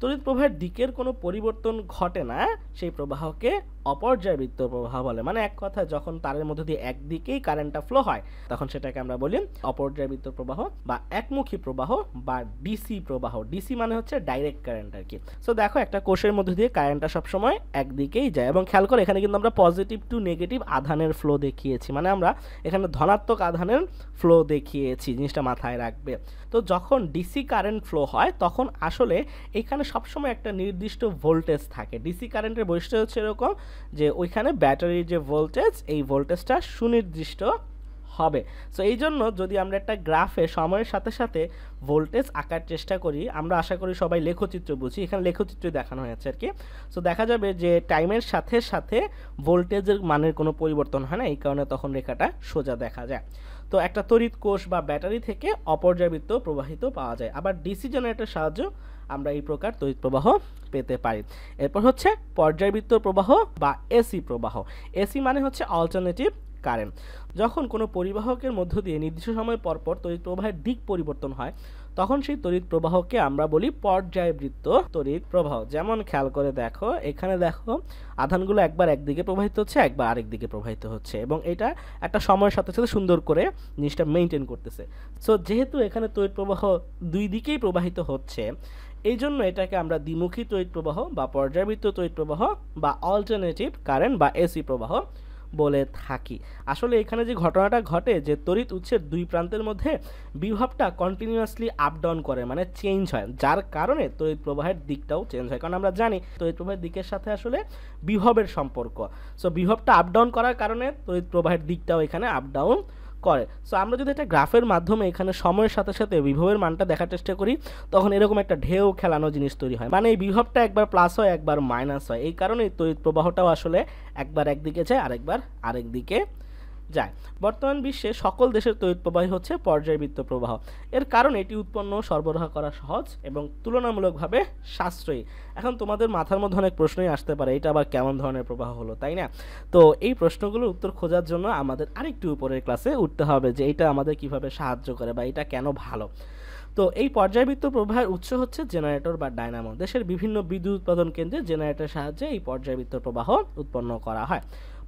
তড়িৎ প্রবাহের দিকের কোনো পরিবর্তন ঘটে না সেই প্রবাহকে অপর্যায়বৃত্ত প্রবাহ বলে মানে এক কথা যখন তারের মধ্য দিয়ে একদিকেই কারেন্টটা ফ্লো হয় তখন সেটাকে আমরা বলি অপর্যায়বৃত্ত প্রবাহ বা একমুখী প্রবাহ বা ডিসি প্রবাহ ডিসি মানে হচ্ছে ডাইরেক্ট কারেন্ট আর কি সো দেখো একটা কোষের মধ্য দিয়ে কারেন্টটা সবসময় একদিকেই যায় এবং খেয়াল করে এখানে কিন্তু আমরা পজিটিভ টু নেগেটিভ আধানের ফ্লো দেখিয়েছি মানে আমরা এখানে ধনাত্মক আধানের ফ্লো দেখিয়েছি জিনিসটা মাথায় রাখবে তো যখন ডিসি কারেন্ট ফ্লো হয় তখন আসলে এখানে সবসময় একটা নির্দিষ্ট ভোল্টেজ থাকে ডিসি কারেন্টের বৈশিষ্ট্য হচ্ছে এরকম যে ওইখানে ব্যাটারির যে ভোল্টেজ এই ভোল্টেজটা সুনির্দিষ্ট হবে সো এই জন্য যদি আমরা একটা গ্রাফে সময়ের সাথে সাথে ভোল্টেজ আঁকার চেষ্টা করি আমরা আশা করি সবাই লেখচিত্র বুঝি এখানে লেখচিত্র দেখানো হয়েছে আর কি সো দেখা যাবে যে টাইমের সাথে সাথে ভোল্টেজের মানের কোনো পরিবর্তন হয় না এই কারণে তখন রেখাটা সোজা দেখা যায় তো একটা তড়িৎ কোষ বা ব্যাটারি থেকে অপর্যাবৃত্ত প্রবাহিত পাওয়া যায় আবার ডিসি জেনারেটর সাহায্য আমরা এই প্রকার তড়িৎ প্রবাহ পেতে পারি এরপর হচ্ছে পর্যায়বৃত্ত প্রবাহ বা এসি প্রবাহ এসি মানে হচ্ছে অল্টারনেটিভ কারেন্ট যখন কোনো পরিবাহকের মধ্য দিয়ে নির্দিষ্ট সময় পরপর তড়িৎ প্রবাহের দিক পরিবর্তন হয় তখন সেই তড়িৎ প্রবাহকে আমরা বলি পর্যায়বৃত্ত তড়িৎ প্রবাহ যেমন খেয়াল করে দেখো এখানে দেখো আধানগুলো একবার একদিকে প্রবাহিত হচ্ছে একবার আরেক দিকে প্রবাহিত হচ্ছে এবং এটা একটা সময়ের সাথে সাথে সুন্দর করে জিনিসটা মেনটেন করতেছে সো যেহেতু এখানে তড়িৎ প্রবাহ দুই দিকেই প্রবাহিত হচ্ছে এই জন্য এটাকে আমরা দ্বিমুখী তড়িৎ প্রবাহ বা পর্যাবৃত্ত তড়িৎ প্রবাহ বা অল্টারনেটিভ কারেন্ট বা এসি প্রবাহ বলে থাকি আসলে এখানে যে ঘটনাটা ঘটে যে তড়িৎ উৎসের দুই প্রান্তের মধ্যে বিভবটা কন্টিনিউয়াসলি আপ ডাউন করে মানে চেঞ্জ হয় যার কারণে তড়িৎ প্রবাহের দিকটাও চেঞ্জ হয় কারণ আমরা জানি তড়িৎ প্রবাহের দিকের সাথে আসলে বিভবের সম্পর্ক সো বিভবটা আপ ডাউন করার কারণে তড়িৎ প্রবাহের দিকটাও এখানে আপ ডাউন করে সো আমরা যদি একটা গ্রাফের মাধ্যমে এখানে সময়ের সাথে সাথে বিভবের মানটা দেখার চেষ্টা করি তখন এরকম একটা ঢেউ খেলানো জিনিস তৈরি হয় মানে এই বিভবটা একবার প্লাস হয় একবার মাইনাস হয় এই কারণে তড়িৎ প্রবাহটাও আসলে একবার একদিকে যায় আরেকবার আরেক দিকে যায় বর্তমান বিশ্বে সকল দেশের তৈরি প্রবাহ হচ্ছে পর্যায়বৃত্ত প্রবাহ এর কারণ এটি উৎপন্ন সরবরাহ করা সহজ এবং তুলনামূলকভাবে সাশ্রয়ী এখন তোমাদের মাথার মধ্যে অনেক প্রশ্নই আসতে পারে এটা আবার কেমন ধরনের প্রবাহ হলো তাই না তো এই প্রশ্নগুলোর উত্তর খোঁজার জন্য আমাদের আরেকটু উপরের ক্লাসে উঠতে হবে যে এটা আমাদের কিভাবে সাহায্য করে বা এটা কেন ভালো তো এই পর্যায়বৃত্ত প্রবাহের উৎস হচ্ছে জেনারেটর বা ডায়নামো দেশের বিভিন্ন বিদ্যুৎ উৎপাদন কেন্দ্রে জেনারেটরের সাহায্যে এই পর্যায়বৃত্ত প্রবাহ উৎপন্ন করা হয়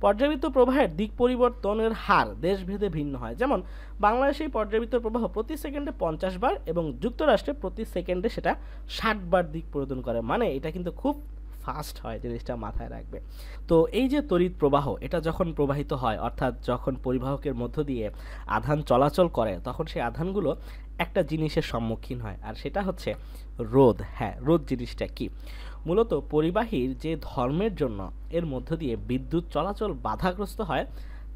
পর্যাবৃত্ত প্রবাহের দিক পরিবর্তনের হার দেশভেদে ভিন্ন হয় যেমন বাংলাদেশে পর্যাবৃত্ত প্রবাহ প্রতি সেকেন্ডে পঞ্চাশ বার এবং যুক্তরাষ্ট্রে প্রতি সেকেন্ডে সেটা ষাট বার দিক পরিবর্তন করে মানে এটা কিন্তু খুব ফাস্ট হয় জিনিসটা মাথায় রাখবে তো এই যে তড়িৎ প্রবাহ এটা যখন প্রবাহিত হয় অর্থাৎ যখন পরিবাহকের মধ্য দিয়ে আধান চলাচল করে তখন সেই আধানগুলো একটা জিনিসের সম্মুখীন হয় আর সেটা হচ্ছে রোদ হ্যাঁ রোদ জিনিসটা কি মূলত পরিবাহীর যে ধর্মের জন্য এর মধ্য দিয়ে বিদ্যুৎ চলাচল বাধাগ্রস্ত হয়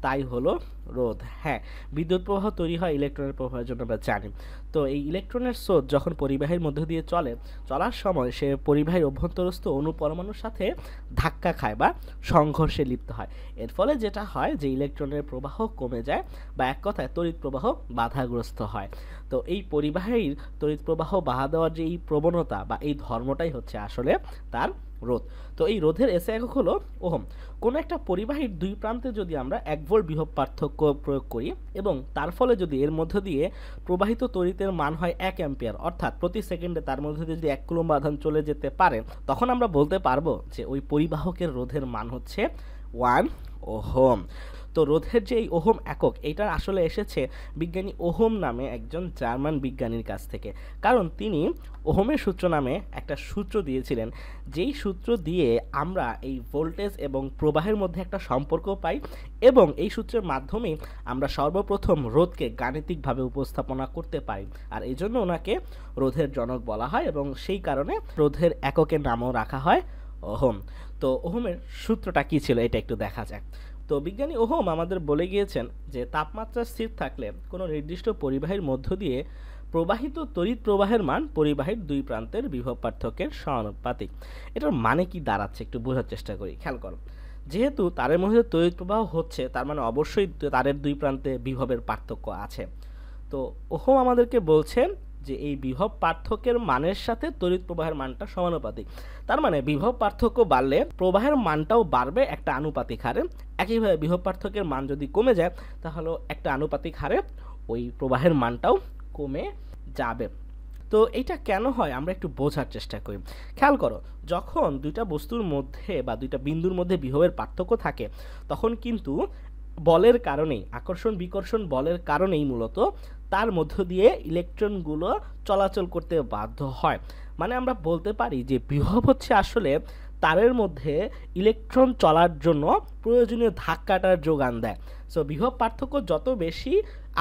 তাই হলো রোধ হ্যাঁ বিদ্যুৎ প্রবাহ তৈরি হয় ইলেকট্রনের প্রবাহের জন্য আমরা জানি তো এই ইলেকট্রনের স্রোত যখন পরিবাহীর মধ্য দিয়ে চলে চলার সময় সে পরিবাহীর অভ্যন্তরস্থ অনুপরমাণুর সাথে ধাক্কা খায় বা সংঘর্ষে লিপ্ত হয় এর ফলে যেটা হয় যে ইলেকট্রনের প্রবাহ কমে যায় বা এক কথায় তড়িৎ প্রবাহ বাধাগ্রস্ত হয় তো এই পরিবাহীর তড়িৎ প্রবাহ বাধা দেওয়ার যে এই প্রবণতা বা এই ধর্মটাই হচ্ছে আসলে তার রোধ তো এই রোধের এসে একক হলো ওহম কোনো একটা পরিবাহীর দুই প্রান্তে যদি আমরা এক ভোল্ট বিভব পার্থক্য প্রয়োগ করি এবং তার ফলে যদি এর মধ্য দিয়ে প্রবাহিত তড়িতের মান হয় এক অ্যাম্পিয়ার অর্থাৎ প্রতি সেকেন্ডে তার মধ্যে দিয়ে যদি এক কুলম বাধান চলে যেতে পারে তখন আমরা বলতে পারবো যে ওই পরিবাহকের রোধের মান হচ্ছে ওয়ান ওহম তো রোধের যে এই ওহম একক এইটার আসলে এসেছে বিজ্ঞানী ওহম নামে একজন জার্মান বিজ্ঞানীর কাছ থেকে কারণ তিনি ওহমের সূত্র নামে একটা সূত্র দিয়েছিলেন যেই সূত্র দিয়ে আমরা এই ভোল্টেজ এবং প্রবাহের মধ্যে একটা সম্পর্ক পাই এবং এই সূত্রের মাধ্যমে আমরা সর্বপ্রথম রোধকে গাণিতিকভাবে উপস্থাপনা করতে পারি আর এই জন্য ওনাকে রোধের জনক বলা হয় এবং সেই কারণে রোধের এককের নামও রাখা হয় ওহম তো ওহমের সূত্রটা কী ছিল এটা একটু দেখা যায় তো বিজ্ঞানী ওহম আমাদের বলে গিয়েছেন যে তাপমাত্রা স্থির থাকলে কোনো নির্দিষ্ট পরিবাহীর মধ্য দিয়ে প্রবাহিত তড়িৎ প্রবাহের মান পরিবাহীর দুই প্রান্তের বিভব পার্থক্যের সমানুপাতিক এটার মানে কি দাঁড়াচ্ছে একটু বোঝার চেষ্টা করি খেয়াল করো যেহেতু তারের মধ্যে তড়িৎ প্রবাহ হচ্ছে তার মানে অবশ্যই তারের দুই প্রান্তে বিভবের পার্থক্য আছে তো ওহম আমাদেরকে বলছেন যে এই বিভব পার্থক্যের মানের সাথে তড়িৎ প্রবাহের মানটা সমানুপাতিক তার মানে বিভব পার্থক্য বাড়লে প্রবাহের মানটাও বাড়বে একটা আনুপাতিক হারে একইভাবে বিভব পার্থক্যের মান যদি কমে যায় তাহলে একটা আনুপাতিক হারে ওই প্রবাহের মানটাও কমে যাবে তো এটা কেন হয় আমরা একটু বোঝার চেষ্টা করি খেয়াল করো যখন দুইটা বস্তুর মধ্যে বা দুইটা বিন্দুর মধ্যে বিভবের পার্থক্য থাকে তখন কিন্তু বলের কারণেই আকর্ষণ বিকর্ষণ বলের কারণেই মূলত তার মধ্য দিয়ে ইলেকট্রনগুলো চলাচল করতে বাধ্য হয় মানে আমরা বলতে পারি যে বিভব হচ্ছে আসলে তারের মধ্যে ইলেকট্রন চলার জন্য প্রয়োজনীয় ধাক্কাটার যোগান দেয় সো বিভব পার্থক্য যত বেশি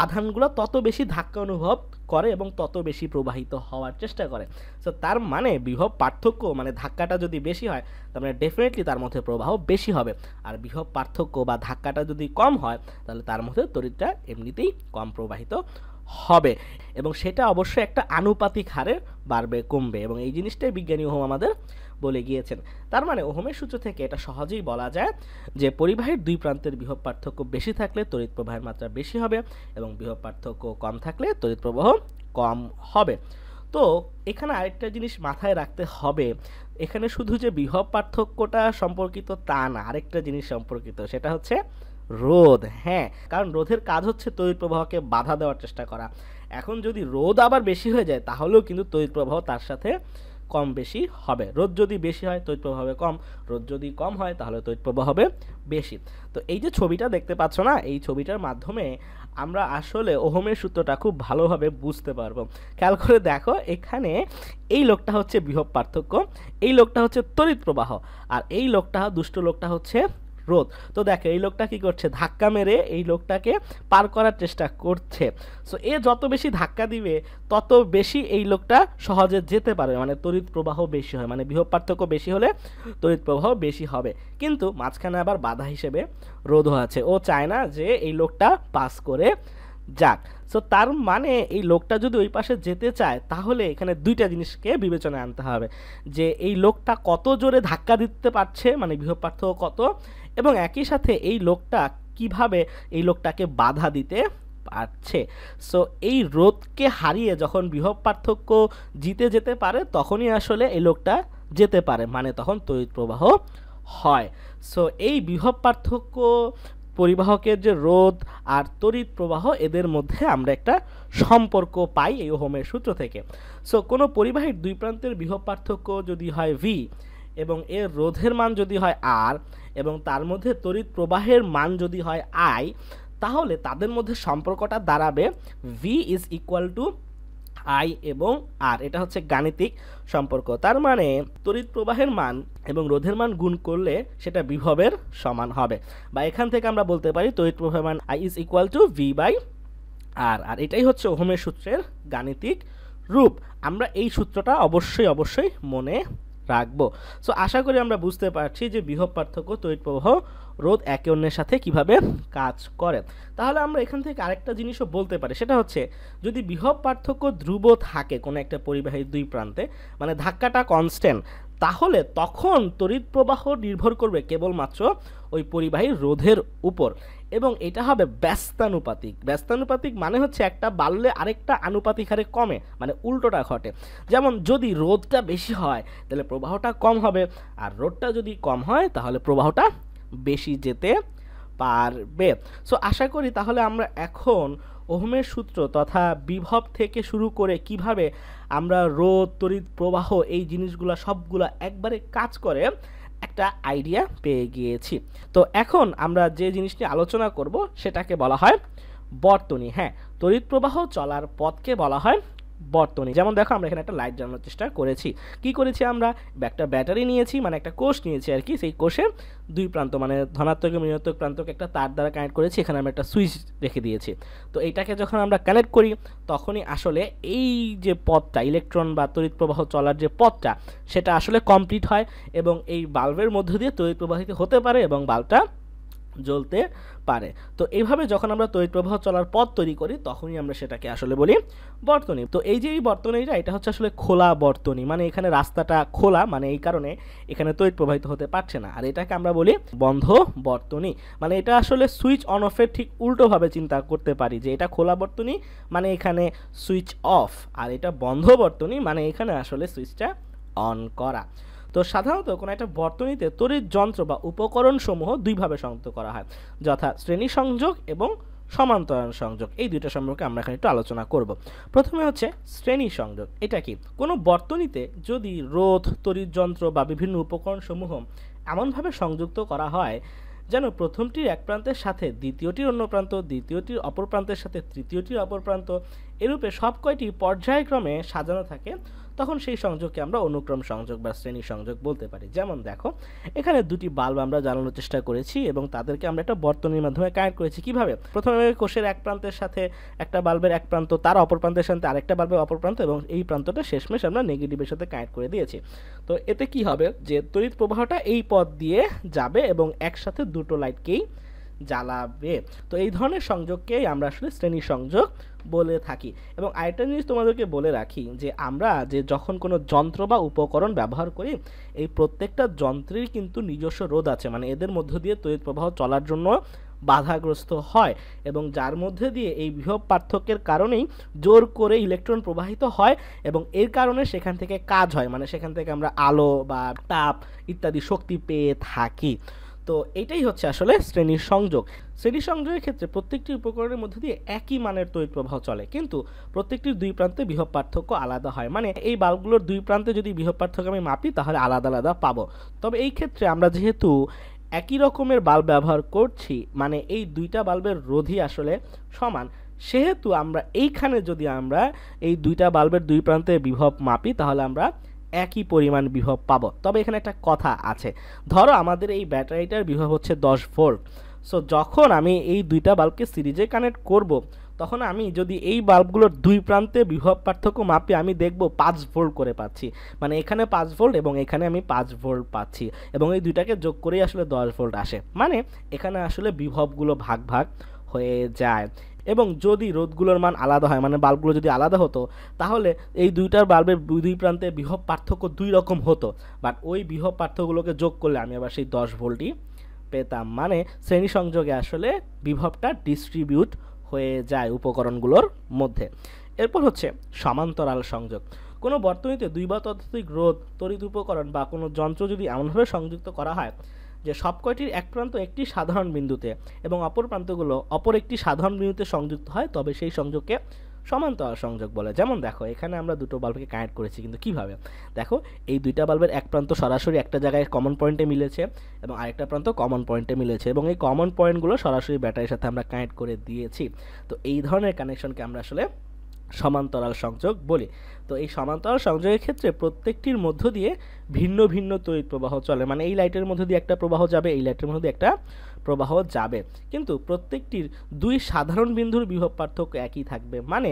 আধানগুলো তত বেশি ধাক্কা অনুভব করে এবং তত বেশি প্রবাহিত হওয়ার চেষ্টা করে সো তার মানে বিভব পার্থক্য মানে ধাক্কাটা যদি বেশি হয় তার মানে ডেফিনেটলি তার মধ্যে প্রবাহ বেশি হবে আর বিভব পার্থক্য বা ধাক্কাটা যদি কম হয় তাহলে তার মধ্যে তড়িৎটা এমনিতেই কম প্রবাহিত হবে এবং সেটা অবশ্যই একটা আনুপাতিক হারে বাড়বে কমবে এবং এই জিনিসটাই বিজ্ঞানী ওহম আমাদের বলে গিয়েছেন তার মানে ওহমের সূত্র থেকে এটা সহজেই বলা যায় যে পরিবাহের দুই প্রান্তের বৃহৎ পার্থক্য বেশি থাকলে তড়িৎ প্রবাহের মাত্রা বেশি হবে এবং বৃহৎ পার্থক্য কম থাকলে তড়িৎ প্রবাহ কম হবে তো এখানে আরেকটা জিনিস মাথায় রাখতে হবে এখানে শুধু যে বৃহৎ পার্থক্যটা সম্পর্কিত তা না আরেকটা জিনিস সম্পর্কিত সেটা হচ্ছে রোদ হ্যাঁ কারণ রোধের কাজ হচ্ছে তড়িৎ প্রবাহকে বাধা দেওয়ার চেষ্টা করা এখন যদি রোদ আবার বেশি হয়ে যায় তাহলেও কিন্তু তড়িৎ প্রবাহ তার সাথে কম বেশি হবে রোদ যদি বেশি হয় তড়িৎ প্রবাহ হবে কম রোদ যদি কম হয় তাহলে তড়িৎ প্রবাহ হবে বেশি তো এই যে ছবিটা দেখতে পাচ্ছ না এই ছবিটার মাধ্যমে আমরা আসলে ওহমের সূত্রটা খুব ভালোভাবে বুঝতে পারবো খেয়াল করে দেখো এখানে এই লোকটা হচ্ছে বৃহৎ পার্থক্য এই লোকটা হচ্ছে তড়িৎ প্রবাহ আর এই লোকটা দুষ্ট লোকটা হচ্ছে রোদ তো দেখো এই লোকটা কি করছে ধাক্কা মেরে এই লোকটাকে পার করার চেষ্টা করছে সো এ যত বেশি ধাক্কা দিবে তত বেশি এই লোকটা সহজে যেতে পারে মানে তড়িৎ প্রবাহ বেশি হয় মানে বিভব পার্থক্য বেশি হলে তড়িৎ প্রবাহ বেশি হবে কিন্তু মাঝখানে আবার বাধা হিসেবে রোধও আছে ও চায় না যে এই লোকটা পাস করে যাক সো তার মানে এই লোকটা যদি ওই পাশে যেতে চায় তাহলে এখানে দুইটা জিনিসকে বিবেচনায় আনতে হবে যে এই লোকটা কত জোরে ধাক্কা দিতে পারছে মানে বিভব পার্থক্য কত এবং একই সাথে এই লোকটা কিভাবে এই লোকটাকে বাধা দিতে পারছে সো এই রোধকে হারিয়ে যখন বৃহৎ পার্থক্য জিতে যেতে পারে তখনই আসলে এই লোকটা যেতে পারে মানে তখন তড়িৎ প্রবাহ হয় সো এই বৃহৎ পার্থক্য পরিবাহকের যে রোধ আর তড়িৎ প্রবাহ এদের মধ্যে আমরা একটা সম্পর্ক পাই এই হোমের সূত্র থেকে সো কোনো পরিবাহীর দুই প্রান্তের বৃহৎ পার্থক্য যদি হয় ভি এবং এর রোধের মান যদি হয় আর এবং তার মধ্যে তড়িৎ প্রবাহের মান যদি হয় আই তাহলে তাদের মধ্যে সম্পর্কটা দাঁড়াবে V is equal to I এবং আর এটা হচ্ছে গাণিতিক সম্পর্ক তার মানে তড়িৎ প্রবাহের মান এবং রোধের মান গুণ করলে সেটা বিভবের সমান হবে বা এখান থেকে আমরা বলতে পারি তড়িৎ প্রবাহের মান I is equal to V by R আর এটাই হচ্ছে ওহমের সূত্রের গাণিতিক রূপ আমরা এই সূত্রটা অবশ্যই অবশ্যই মনে রাখবো সো আশা করি আমরা বুঝতে পারছি যে বৃহৎ পার্থক্য তৈরি প্রবাহ রোধ একে অন্যের সাথে কিভাবে কাজ করে তাহলে আমরা এখান থেকে আরেকটা জিনিসও বলতে পারি সেটা হচ্ছে যদি বৃহৎ পার্থক্য ধ্রুব থাকে কোনো একটা পরিবাহীর দুই প্রান্তে মানে ধাক্কাটা কনস্ট্যান্ট তাহলে তখন তড়িৎ প্রবাহ নির্ভর করবে কেবলমাত্র ওই পরিবাহী রোধের উপর এবং এটা হবে ব্যস্তানুপাতিক ব্যস্তানুপাতিক মানে হচ্ছে একটা বাড়লে আরেকটা আনুপাতিক হারে কমে মানে উল্টোটা ঘটে যেমন যদি রোদটা বেশি হয় তাহলে প্রবাহটা কম হবে আর রোদটা যদি কম হয় তাহলে প্রবাহটা বেশি যেতে পারবে সো আশা করি তাহলে আমরা এখন ওহমের সূত্র তথা বিভব থেকে শুরু করে কিভাবে আমরা রোদ তড়িৎ প্রবাহ এই জিনিসগুলো সবগুলো একবারে কাজ করে একটা আইডিয়া পেয়ে গিয়েছি তো এখন আমরা যে জিনিস নিয়ে আলোচনা করব সেটাকে বলা হয় বর্তনী হ্যাঁ তড়িৎ প্রবাহ চলার পথকে বলা হয় বর্তনী যেমন দেখো আমরা এখানে একটা লাইট জ্বালানোর চেষ্টা করেছি কি করেছি আমরা একটা ব্যাটারি নিয়েছি মানে একটা কোষ নিয়েছি আর কি সেই কোষে দুই প্রান্ত মানে ধনাত্মক এবং ঋণাত্মক প্রান্তকে একটা তার দ্বারা কানেক্ট করেছি এখানে আমরা একটা সুইচ রেখে দিয়েছি তো এটাকে যখন আমরা কানেক্ট করি তখনই আসলে এই যে পথটা ইলেকট্রন বা তড়িৎ প্রবাহ চলার যে পথটা সেটা আসলে কমপ্লিট হয় এবং এই বাল্বের মধ্য দিয়ে তড়িৎ প্রবাহিত হতে পারে এবং বাল্বটা জ্বলতে পারে তো এইভাবে যখন আমরা তড়িৎ প্রবাহ চলার পথ তৈরি করি তখনই আমরা সেটাকে আসলে বলি বর্তনী তো এই যে এই বর্তনীটা এটা হচ্ছে আসলে খোলা বর্তনী মানে এখানে রাস্তাটা খোলা মানে এই কারণে এখানে তড়িৎ প্রবাহিত হতে পারছে না আর এটাকে আমরা বলি বন্ধ বর্তনী মানে এটা আসলে সুইচ অন অফের ঠিক উল্টোভাবে চিন্তা করতে পারি যে এটা খোলা বর্তনী মানে এখানে সুইচ অফ আর এটা বন্ধ বর্তনী মানে এখানে আসলে সুইচটা অন করা তো সাধারণত কোনো একটা বর্তনীতে তড়িৎ যন্ত্র বা উপকরণ সমূহ দুইভাবে সংযুক্ত করা হয় যথা শ্রেণী সংযোগ এবং সমান্তরাল সংযোগ এই দুইটা সম্পর্কে আমরা এখানে একটু আলোচনা করব প্রথমে হচ্ছে শ্রেণী সংযোগ এটা কি কোনো বর্তনীতে যদি রোধ তড়িৎযন্ত্র বা বিভিন্ন উপকরণসমূহ এমনভাবে সংযুক্ত করা হয় যেন প্রথমটির এক প্রান্তের সাথে দ্বিতীয়টির অন্য প্রান্ত দ্বিতীয়টির অপর প্রান্তের সাথে তৃতীয়টির অপর প্রান্ত এরূপে সব কয়টি পর্যায়ক্রমে সাজানো থাকে তখন সেই সংযোগকে আমরা অনুক্রম সংযোগ বা শ্রেণী সংযোগ বলতে পারি যেমন দেখো এখানে দুটি বাল্ব আমরা জ্বালানোর চেষ্টা করেছি এবং তাদেরকে আমরা একটা বর্তনীর মাধ্যমে কানেক্ট করেছি কিভাবে প্রথমে কোষের এক প্রান্তের সাথে একটা বাল্বের এক প্রান্ত তার অপর প্রান্তের সাথে আরেকটা বাল্বের অপর প্রান্ত এবং এই প্রান্তটা শেষমেশ আমরা নেগেটিভের সাথে কানেক্ট করে দিয়েছি তো এতে কি হবে যে তড়িৎ প্রবাহটা এই পথ দিয়ে যাবে এবং একসাথে দুটো লাইটকেই জ্বালাবে তো এই ধরনের সংযোগকেই আমরা আসলে শ্রেণী সংযোগ বলে থাকি এবং আরেকটা জিনিস তোমাদেরকে বলে রাখি যে আমরা যে যখন কোনো যন্ত্র বা উপকরণ ব্যবহার করি এই প্রত্যেকটা যন্ত্রের কিন্তু নিজস্ব রোধ আছে মানে এদের মধ্য দিয়ে তৈরি প্রবাহ চলার জন্য বাধাগ্রস্ত হয় এবং যার মধ্যে দিয়ে এই বৃহৎ পার্থক্যের কারণেই জোর করে ইলেকট্রন প্রবাহিত হয় এবং এর কারণে সেখান থেকে কাজ হয় মানে সেখান থেকে আমরা আলো বা তাপ ইত্যাদি শক্তি পেয়ে থাকি তো এটাই হচ্ছে আসলে শ্রেণীর সংযোগ শ্রেণী সংযোগের ক্ষেত্রে প্রত্যেকটি উপকরণের মধ্যে দিয়ে একই মানের তৈরি প্রবাহ চলে কিন্তু প্রত্যেকটির দুই প্রান্তে বৃহৎ পার্থক্য আলাদা হয় মানে এই বাল্বগুলোর দুই প্রান্তে যদি বৃহৎ পার্থক্য আমি মাপি তাহলে আলাদা আলাদা পাবো তবে এই ক্ষেত্রে আমরা যেহেতু একই রকমের বাল্ব ব্যবহার করছি মানে এই দুইটা বাল্বের রোধই আসলে সমান সেহেতু আমরা এইখানে যদি আমরা এই দুইটা বাল্বের দুই প্রান্তে বিভব মাপি তাহলে আমরা একই পরিমাণ বিভব পাবো তবে এখানে একটা কথা আছে ধরো আমাদের এই ব্যাটারিটার বিভব হচ্ছে দশ ভোল্ট সো যখন আমি এই দুইটা বাল্বকে সিরিজে কানেক্ট করব। তখন আমি যদি এই বাল্বগুলোর দুই প্রান্তে বিভব পার্থক্য মাপে আমি দেখব পাঁচ ভোল্ট করে পাচ্ছি মানে এখানে পাঁচ ভোল্ট এবং এখানে আমি পাঁচ ভোল্ট পাচ্ছি এবং এই দুইটাকে যোগ করেই আসলে দশ ভোল্ট আসে মানে এখানে আসলে বিভবগুলো ভাগ ভাগ হয়ে যায় এবং যদি রোদগুলোর মান আলাদা হয় মানে বাল্বগুলো যদি আলাদা হতো তাহলে এই দুইটার বাল্বের দুই প্রান্তে বিহব পার্থক্য দুই রকম হতো বাট ওই বিহব পার্থক্যগুলোকে যোগ করলে আমি আবার সেই দশ ভোল্টই পেতাম মানে শ্রেণী সংযোগে আসলে বিভবটা ডিস্ট্রিবিউট হয়ে যায় উপকরণগুলোর মধ্যে এরপর হচ্ছে সমান্তরাল সংযোগ কোনো বর্তনীতে দুই বা ততোধিক রোধ তড়িৎ উপকরণ বা কোনো যন্ত্র যদি এমনভাবে সংযুক্ত করা হয় যে সবকয়টির এক প্রান্ত একটি সাধারণ বিন্দুতে এবং অপর প্রান্তগুলো অপর একটি সাধারণ বিন্দুতে সংযুক্ত হয় তবে সেই সংযোগকে সমান্তরাল সংযোগ বলে যেমন দেখো এখানে আমরা দুটো বাল্বকে কানেক্ট করেছি কিন্তু কিভাবে দেখো এই দুইটা বাল্বের এক প্রান্ত সরাসরি একটা জায়গায় কমন পয়েন্টে মিলেছে এবং আরেকটা প্রান্ত কমন পয়েন্টে মিলেছে এবং এই কমন পয়েন্টগুলো সরাসরি ব্যাটারির সাথে আমরা কানেক্ট করে দিয়েছি তো এই ধরনের কানেকশনকে আমরা আসলে সমান্তরাল সংযোগ বলি তো এই সমান্তরাল সংযোগের ক্ষেত্রে প্রত্যেকটির মধ্য দিয়ে ভিন্ন ভিন্ন তড়িৎ প্রবাহ চলে মানে এই লাইটের মধ্য দিয়ে একটা প্রবাহ যাবে এই লাইটের মধ্য দিয়ে একটা প্রবাহ যাবে কিন্তু প্রত্যেকটির দুই সাধারণ বিন্দুর বিভব পার্থক্য একই থাকবে মানে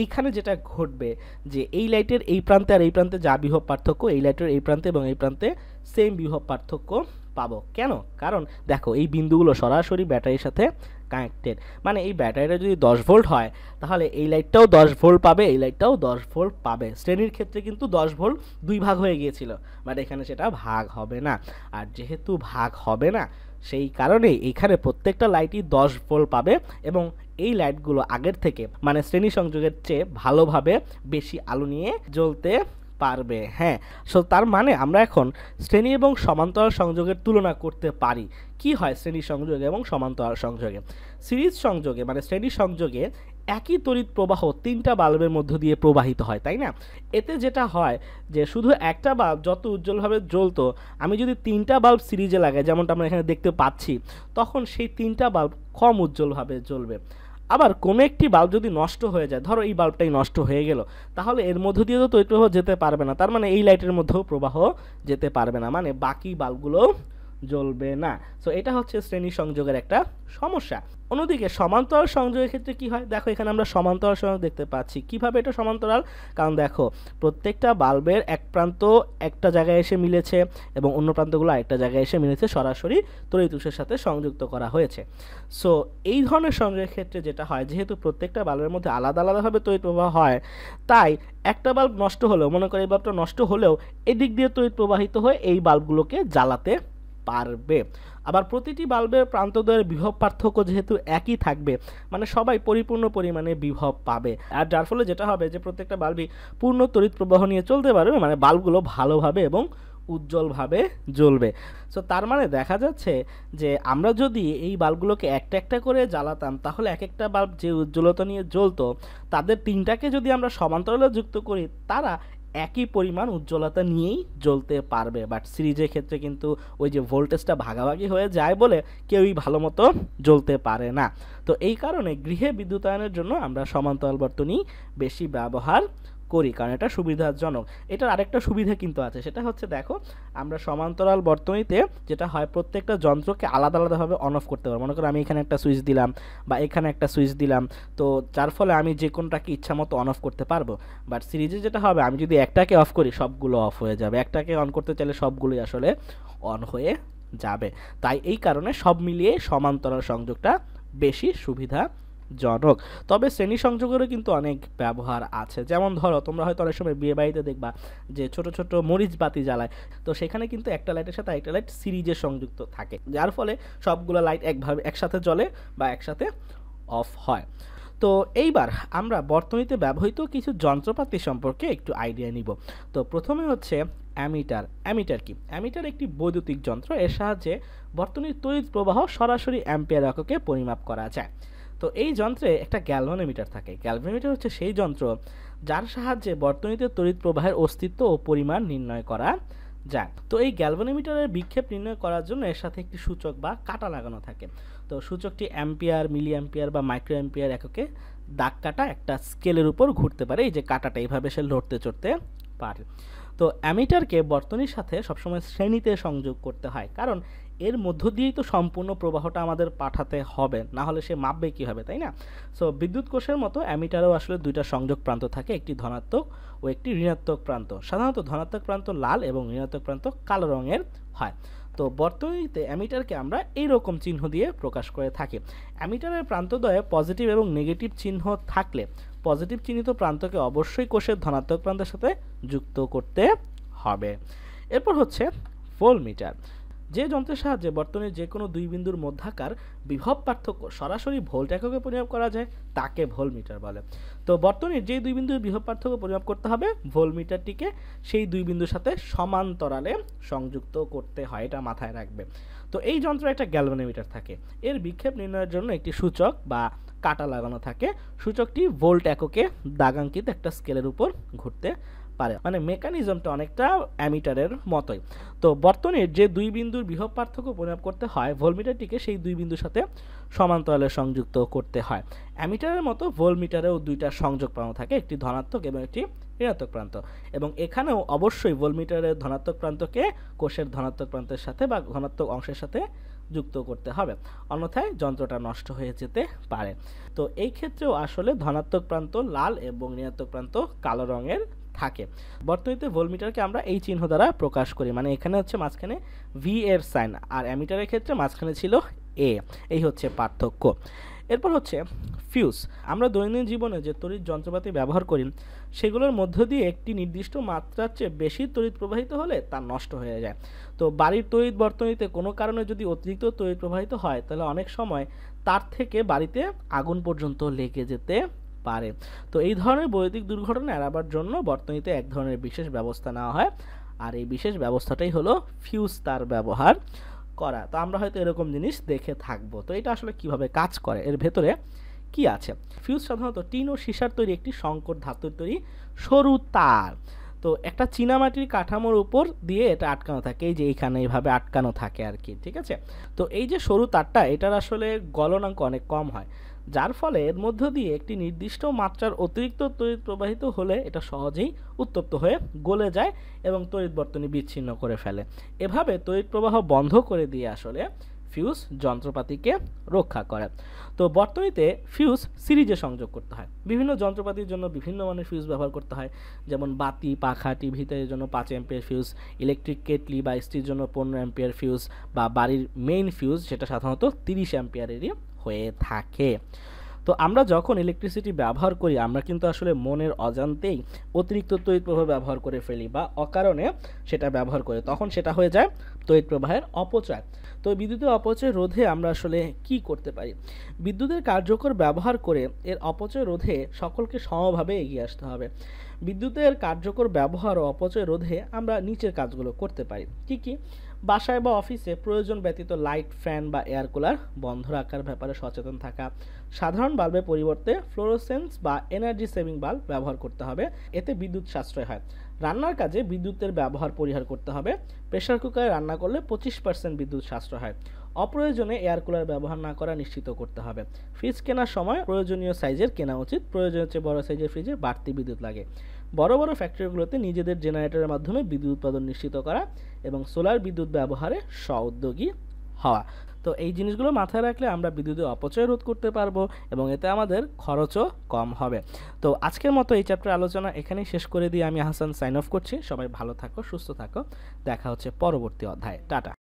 এইখানে যেটা ঘটবে যে এই লাইটের এই প্রান্তে আর এই প্রান্তে যা বিভব পার্থক্য এই লাইটের এই প্রান্তে এবং এই প্রান্তে সেম বিভব পার্থক্য পাবো কেন কারণ দেখো এই বিন্দুগুলো সরাসরি ব্যাটারির সাথে কানেক্টেড মানে এই ব্যাটারিটা যদি দশ ভোল্ট হয় তাহলে এই লাইটটাও দশ ভোল্ট পাবে এই লাইটটাও দশ ভোল্ট পাবে শ্রেণীর ক্ষেত্রে কিন্তু দশ ভোল্ট দুই ভাগ হয়ে গিয়েছিল বাট এখানে সেটা ভাগ হবে না আর যেহেতু ভাগ হবে না সেই কারণে এখানে প্রত্যেকটা লাইটই দশ ভোল্ট পাবে এবং এই লাইটগুলো আগের থেকে মানে শ্রেণী সংযোগের চেয়ে ভালোভাবে বেশি আলো নিয়ে জ্বলতে পারবে হ্যাঁ সো তার মানে আমরা এখন শ্রেণী এবং সমান্তরাল সংযোগের তুলনা করতে পারি কি হয় শ্রেণী সংযোগে এবং সমান্তরাল সংযোগে সিরিজ সংযোগে মানে শ্রেণী সংযোগে একই তড়িৎ প্রবাহ তিনটা বাল্বের মধ্য দিয়ে প্রবাহিত হয় তাই না এতে যেটা হয় যে শুধু একটা বাল্ব যত উজ্জ্বলভাবে জ্বলতো আমি যদি তিনটা বাল্ব সিরিজে লাগাই যেমনটা আমরা এখানে দেখতে পাচ্ছি তখন সেই তিনটা বাল্ব কম উজ্জ্বলভাবে জ্বলবে আবার কোনো একটি বাল্ব যদি নষ্ট হয়ে যায় ধরো এই বাল্বটাই নষ্ট হয়ে গেল তাহলে এর মধ্য দিয়ে তো তড়িৎ প্রবাহ যেতে পারবে না তার মানে এই লাইটের মধ্যেও প্রবাহ যেতে পারবে না মানে বাকি বাল্বগুলো জ্বলবে না সো এটা হচ্ছে শ্রেণী সংযোগের একটা সমস্যা অন্যদিকে সমান্তরাল সংযোগের ক্ষেত্রে কি হয় দেখো এখানে আমরা সমান্তরাল সংযোগ দেখতে পাচ্ছি কিভাবে এটা সমান্তরাল কারণ দেখো প্রত্যেকটা বাল্বের এক প্রান্ত একটা জায়গায় এসে মিলেছে এবং অন্য প্রান্তগুলো আরেকটা জায়গায় এসে মিলেছে সরাসরি তরিতুষের সাথে সংযুক্ত করা হয়েছে সো এই ধরনের সংযোগের ক্ষেত্রে যেটা হয় যেহেতু প্রত্যেকটা বাল্বের মধ্যে আলাদা আলাদাভাবে তড়িৎ প্রবাহ হয় তাই একটা বাল্ব নষ্ট হলেও মনে করো এই বাল্বটা নষ্ট হলেও এদিক দিয়ে তড়িৎ প্রবাহিত হয়ে এই বাল্বগুলোকে জ্বালাতে পারবে আবার প্রতিটি বাল্বের প্রান্তদয়ের বিভব পার্থক্য যেহেতু একই থাকবে মানে সবাই পরিপূর্ণ পরিমাণে বিভব পাবে আর যার ফলে যেটা হবে যে প্রত্যেকটা বাল্বই পূর্ণ তড়িৎ প্রবাহ নিয়ে চলতে পারবে মানে বাল্বগুলো ভালোভাবে এবং উজ্জ্বলভাবে জ্বলবে সো তার মানে দেখা যাচ্ছে যে আমরা যদি এই বাল্বগুলোকে একটা একটা করে জ্বালাতাম তাহলে এক একটা বাল্ব যে উজ্জ্বলতা নিয়ে জ্বলতো তাদের তিনটাকে যদি আমরা সমান্তরালে যুক্ত করি তারা একই পরিমাণ উজ্জ্বলতা নিয়েই জ্বলতে পারবে বাট সিরিজের ক্ষেত্রে কিন্তু ওই যে ভোল্টেজটা ভাগাভাগি হয়ে যায় বলে কেউই ভালো মতো জ্বলতে পারে না তো এই কারণে গৃহে বিদ্যুতায়নের জন্য আমরা সমান্তরাল বর্তনী বেশি ব্যবহার করি কারণ এটা সুবিধাজনক এটার আরেকটা সুবিধা কিন্তু আছে সেটা হচ্ছে দেখো আমরা সমান্তরাল বর্তনীতে যেটা হয় প্রত্যেকটা যন্ত্রকে আলাদা আলাদাভাবে অন অফ করতে পারবো মনে করো আমি এখানে একটা সুইচ দিলাম বা এখানে একটা সুইচ দিলাম তো যার ফলে আমি যে কোনটাকে ইচ্ছা মতো অন অফ করতে পারবো বাট সিরিজে যেটা হবে আমি যদি একটাকে অফ করি সবগুলো অফ হয়ে যাবে একটাকে অন করতে চাইলে সবগুলোই আসলে অন হয়ে যাবে তাই এই কারণে সব মিলিয়ে সমান্তরাল সংযোগটা বেশি সুবিধা জনক তবে শ্রেণী সংযোগেরও কিন্তু অনেক ব্যবহার আছে যেমন ধরো তোমরা হয়তো অনেক সময় বিয়ে বাড়িতে দেখবা যে ছোট ছোট মরিচ বাতি জ্বালায় তো সেখানে কিন্তু একটা লাইটের সাথে একটা লাইট সিরিজে সংযুক্ত থাকে যার ফলে সবগুলো লাইট একভাবে একসাথে জ্বলে বা একসাথে অফ হয় তো এইবার আমরা বর্তমানে ব্যবহৃত কিছু যন্ত্রপাতি সম্পর্কে একটু আইডিয়া নিব তো প্রথমে হচ্ছে অ্যামিটার অ্যামিটার কি অ্যামিটার একটি বৈদ্যুতিক যন্ত্র এর সাহায্যে বর্তনীর তড়িৎ প্রবাহ সরাসরি অ্যাম্পিয়ার এককে পরিমাপ করা যায় তো এই যন্ত্রে একটা গ্যালভানোমিটার থাকে গ্যালভানোমিটার হচ্ছে সেই যন্ত্র যার সাহায্যে বর্তনীতে তড়িৎ প্রবাহের অস্তিত্ব ও পরিমাণ নির্ণয় করা যায় তো এই গ্যালভানোমিটারের বিক্ষেপ নির্ণয় করার জন্য এর সাথে একটি সূচক বা কাটা লাগানো থাকে তো সূচকটি অ্যাম্পিয়ার মিলি অ্যাম্পিয়ার বা মাইক্রো অ্যাম্পিয়ার এককে দাগ কাটা একটা স্কেলের উপর ঘুরতে পারে এই যে কাটাটা এইভাবে সে লড়তে চড়তে পারে তো অ্যামিটারকে বর্তনীর সাথে সবসময় শ্রেণীতে সংযোগ করতে হয় কারণ এর মধ্য দিয়েই তো সম্পূর্ণ প্রবাহটা আমাদের পাঠাতে হবে না হলে সে মাপবে কী হবে তাই না সো বিদ্যুৎ কোষের মতো অ্যামিটারও আসলে দুইটা সংযোগ প্রান্ত থাকে একটি ধনাত্মক ও একটি ঋণাত্মক প্রান্ত সাধারণত ধনাত্মক প্রান্ত লাল এবং ঋণাত্মক প্রান্ত কালো রঙের হয় তো বর্তমানে অ্যামিটারকে আমরা এই রকম চিহ্ন দিয়ে প্রকাশ করে থাকি অ্যামিটারের প্রান্তদ্বয়ে পজিটিভ এবং নেগেটিভ চিহ্ন থাকলে পজিটিভ চিহ্নিত প্রান্তকে অবশ্যই কোষের ধনাত্মক প্রান্তের সাথে যুক্ত করতে হবে এরপর হচ্ছে ভোল্টমিটার মিটার যে যন্ত্রের সাহায্যে বর্তমানে যে কোনো দুই বিন্দুর মধ্যাকার বিভব পার্থক্য সরাসরি ভোল্ট এককে পরিমাপ করা যায় তাকে ভোল মিটার বলে তো বর্তমানে যে দুই বিন্দুর বিভব পার্থক্য পরিমাপ করতে হবে ভোল মিটারটিকে সেই দুই বিন্দুর সাথে সমান্তরালে সংযুক্ত করতে হয় এটা মাথায় রাখবে তো এই যন্ত্র একটা গ্যালভানোমিটার থাকে এর বিক্ষেপ নির্ণয়ের জন্য একটি সূচক বা কাটা লাগানো থাকে সূচকটি ভোল্ট এককে দাগাঙ্কিত একটা স্কেলের উপর ঘুরতে পারে মানে মেকানিজমটা অনেকটা অ্যামিটারের মতোই তো বর্তনে যে দুই বিন্দুর বৃহৎ পার্থক্য পরিমাপ করতে হয় ভোলমিটারটিকে সেই দুই বিন্দুর সাথে সমান্তরালে সংযুক্ত করতে হয় অ্যামিটারের মতো ভোলমিটারেও দুইটা সংযোগ প্রান্ত থাকে একটি ধনাত্মক এবং একটি ঋণাত্মক প্রান্ত এবং এখানেও অবশ্যই ভোলমিটারের ধনাত্মক প্রান্তকে কোষের ধনাত্মক প্রান্তের সাথে বা ধনাত্মক অংশের সাথে যুক্ত করতে হবে অন্যথায় যন্ত্রটা নষ্ট হয়ে যেতে পারে তো এই ক্ষেত্রেও আসলে ধনাত্মক প্রান্ত লাল এবং ঋণাত্মক প্রান্ত কালো রঙের থাকে বর্তনীতে মিটারকে আমরা এই চিহ্ন দ্বারা প্রকাশ করি মানে এখানে হচ্ছে মাঝখানে ভি এর সাইন আর অ্যামিটারের ক্ষেত্রে মাঝখানে ছিল এ এই হচ্ছে পার্থক্য এরপর হচ্ছে ফিউজ আমরা দৈনন্দিন জীবনে যে তড়িৎ যন্ত্রপাতি ব্যবহার করি সেগুলোর মধ্য দিয়ে একটি নির্দিষ্ট মাত্রার চেয়ে বেশি তড়িৎ প্রবাহিত হলে তা নষ্ট হয়ে যায় তো বাড়ির তড়িৎ বর্তনীতে কোনো কারণে যদি অতিরিক্ত তড়িৎ প্রবাহিত হয় তাহলে অনেক সময় তার থেকে বাড়িতে আগুন পর্যন্ত লেগে যেতে পারে তো এই ধরনের বৈদ্যুতিক দুর্ঘটনা এড়াবার জন্য বর্তনীতে এক ধরনের বিশেষ ব্যবস্থা নেওয়া হয় আর এই বিশেষ ব্যবস্থাটাই হলো ফিউজ তার ব্যবহার করা তো আমরা হয়তো এরকম জিনিস দেখে থাকবো তো এটা আসলে কিভাবে কাজ করে এর ভেতরে কি আছে ফিউজ সাধারণত টিন ও সীসার তৈরি একটি সংকট ধাতুর তৈরি সরু তার তো একটা চীনামাটির কাঠামোর উপর দিয়ে এটা আটকানো থাকে এই যে এইখানে এইভাবে আটকানো থাকে আর কি ঠিক আছে তো এই যে সরু তারটা এটার আসলে গলনাঙ্ক অনেক কম হয় যার ফলে এর মধ্য দিয়ে একটি নির্দিষ্ট মাত্রার অতিরিক্ত তড়িৎ প্রবাহিত হলে এটা সহজেই উত্তপ্ত হয়ে গলে যায় এবং তড়িৎ বর্তনী বিচ্ছিন্ন করে ফেলে এভাবে তড়িৎ প্রবাহ বন্ধ করে দিয়ে আসলে ফিউজ যন্ত্রপাতিকে রক্ষা করে তো বর্তনীতে ফিউজ সিরিজে সংযোগ করতে হয় বিভিন্ন যন্ত্রপাতির জন্য বিভিন্ন মানের ফিউজ ব্যবহার করতে হয় যেমন বাতি পাখা টিভিতে জন্য পাঁচ এম্পিয়ার ফিউজ ইলেকট্রিক কেটলি বা স্ত্রীর জন্য পনেরো অ্যাম্পিয়ার ফিউজ বা বাড়ির মেইন ফিউজ সেটা সাধারণত তিরিশ অ্যাম্পিয়ারেরই হয়ে থাকে তো আমরা যখন ইলেকট্রিসিটি ব্যবহার করি আমরা কিন্তু আসলে মনের অজান্তেই অতিরিক্ত তৈরি প্রবাহ ব্যবহার করে ফেলি বা অকারণে সেটা ব্যবহার করে তখন সেটা হয়ে যায় তৈরি প্রবাহের অপচয় তো বিদ্যুতের অপচয় রোধে আমরা আসলে কি করতে পারি বিদ্যুতের কার্যকর ব্যবহার করে এর অপচয় রোধে সকলকে সমভাবে এগিয়ে আসতে হবে বিদ্যুতের কার্যকর ব্যবহার ও অপচয় রোধে আমরা নিচের কাজগুলো করতে পারি কী কী বাসায় বা অফিসে প্রয়োজন ব্যতীত লাইট ফ্যান বা এয়ার কুলার বন্ধ রাখার ব্যাপারে সচেতন থাকা সাধারণ বাল্বের পরিবর্তে ফ্লোরোসেন্স বা এনার্জি সেভিং বাল্ব ব্যবহার করতে হবে এতে বিদ্যুৎ সাশ্রয় হয় রান্নার কাজে বিদ্যুতের ব্যবহার পরিহার করতে হবে প্রেশার কুকারে রান্না করলে পঁচিশ পার্সেন্ট বিদ্যুৎ সাশ্রয় হয় অপ্রয়োজনে এয়ার কুলার ব্যবহার না করা নিশ্চিত করতে হবে ফ্রিজ কেনার সময় প্রয়োজনীয় সাইজের কেনা উচিত প্রয়োজনের চেয়ে বড় সাইজের ফ্রিজে বাড়তি বিদ্যুৎ লাগে বড় বড় ফ্যাক্টরিগুলোতে নিজেদের জেনারেটরের মাধ্যমে বিদ্যুৎ উৎপাদন নিশ্চিত করা এবং সোলার বিদ্যুৎ ব্যবহারে স্বউদ্যোগী হওয়া তো এই জিনিসগুলো মাথায় রাখলে আমরা বিদ্যুতের অপচয় রোধ করতে পারবো এবং এতে আমাদের খরচও কম হবে তো আজকের মতো এই চ্যাপ্টার আলোচনা এখানেই শেষ করে দিয়ে আমি হাসান সাইন অফ করছি সবাই ভালো থাকো সুস্থ থাকো দেখা হচ্ছে পরবর্তী অধ্যায় টাটা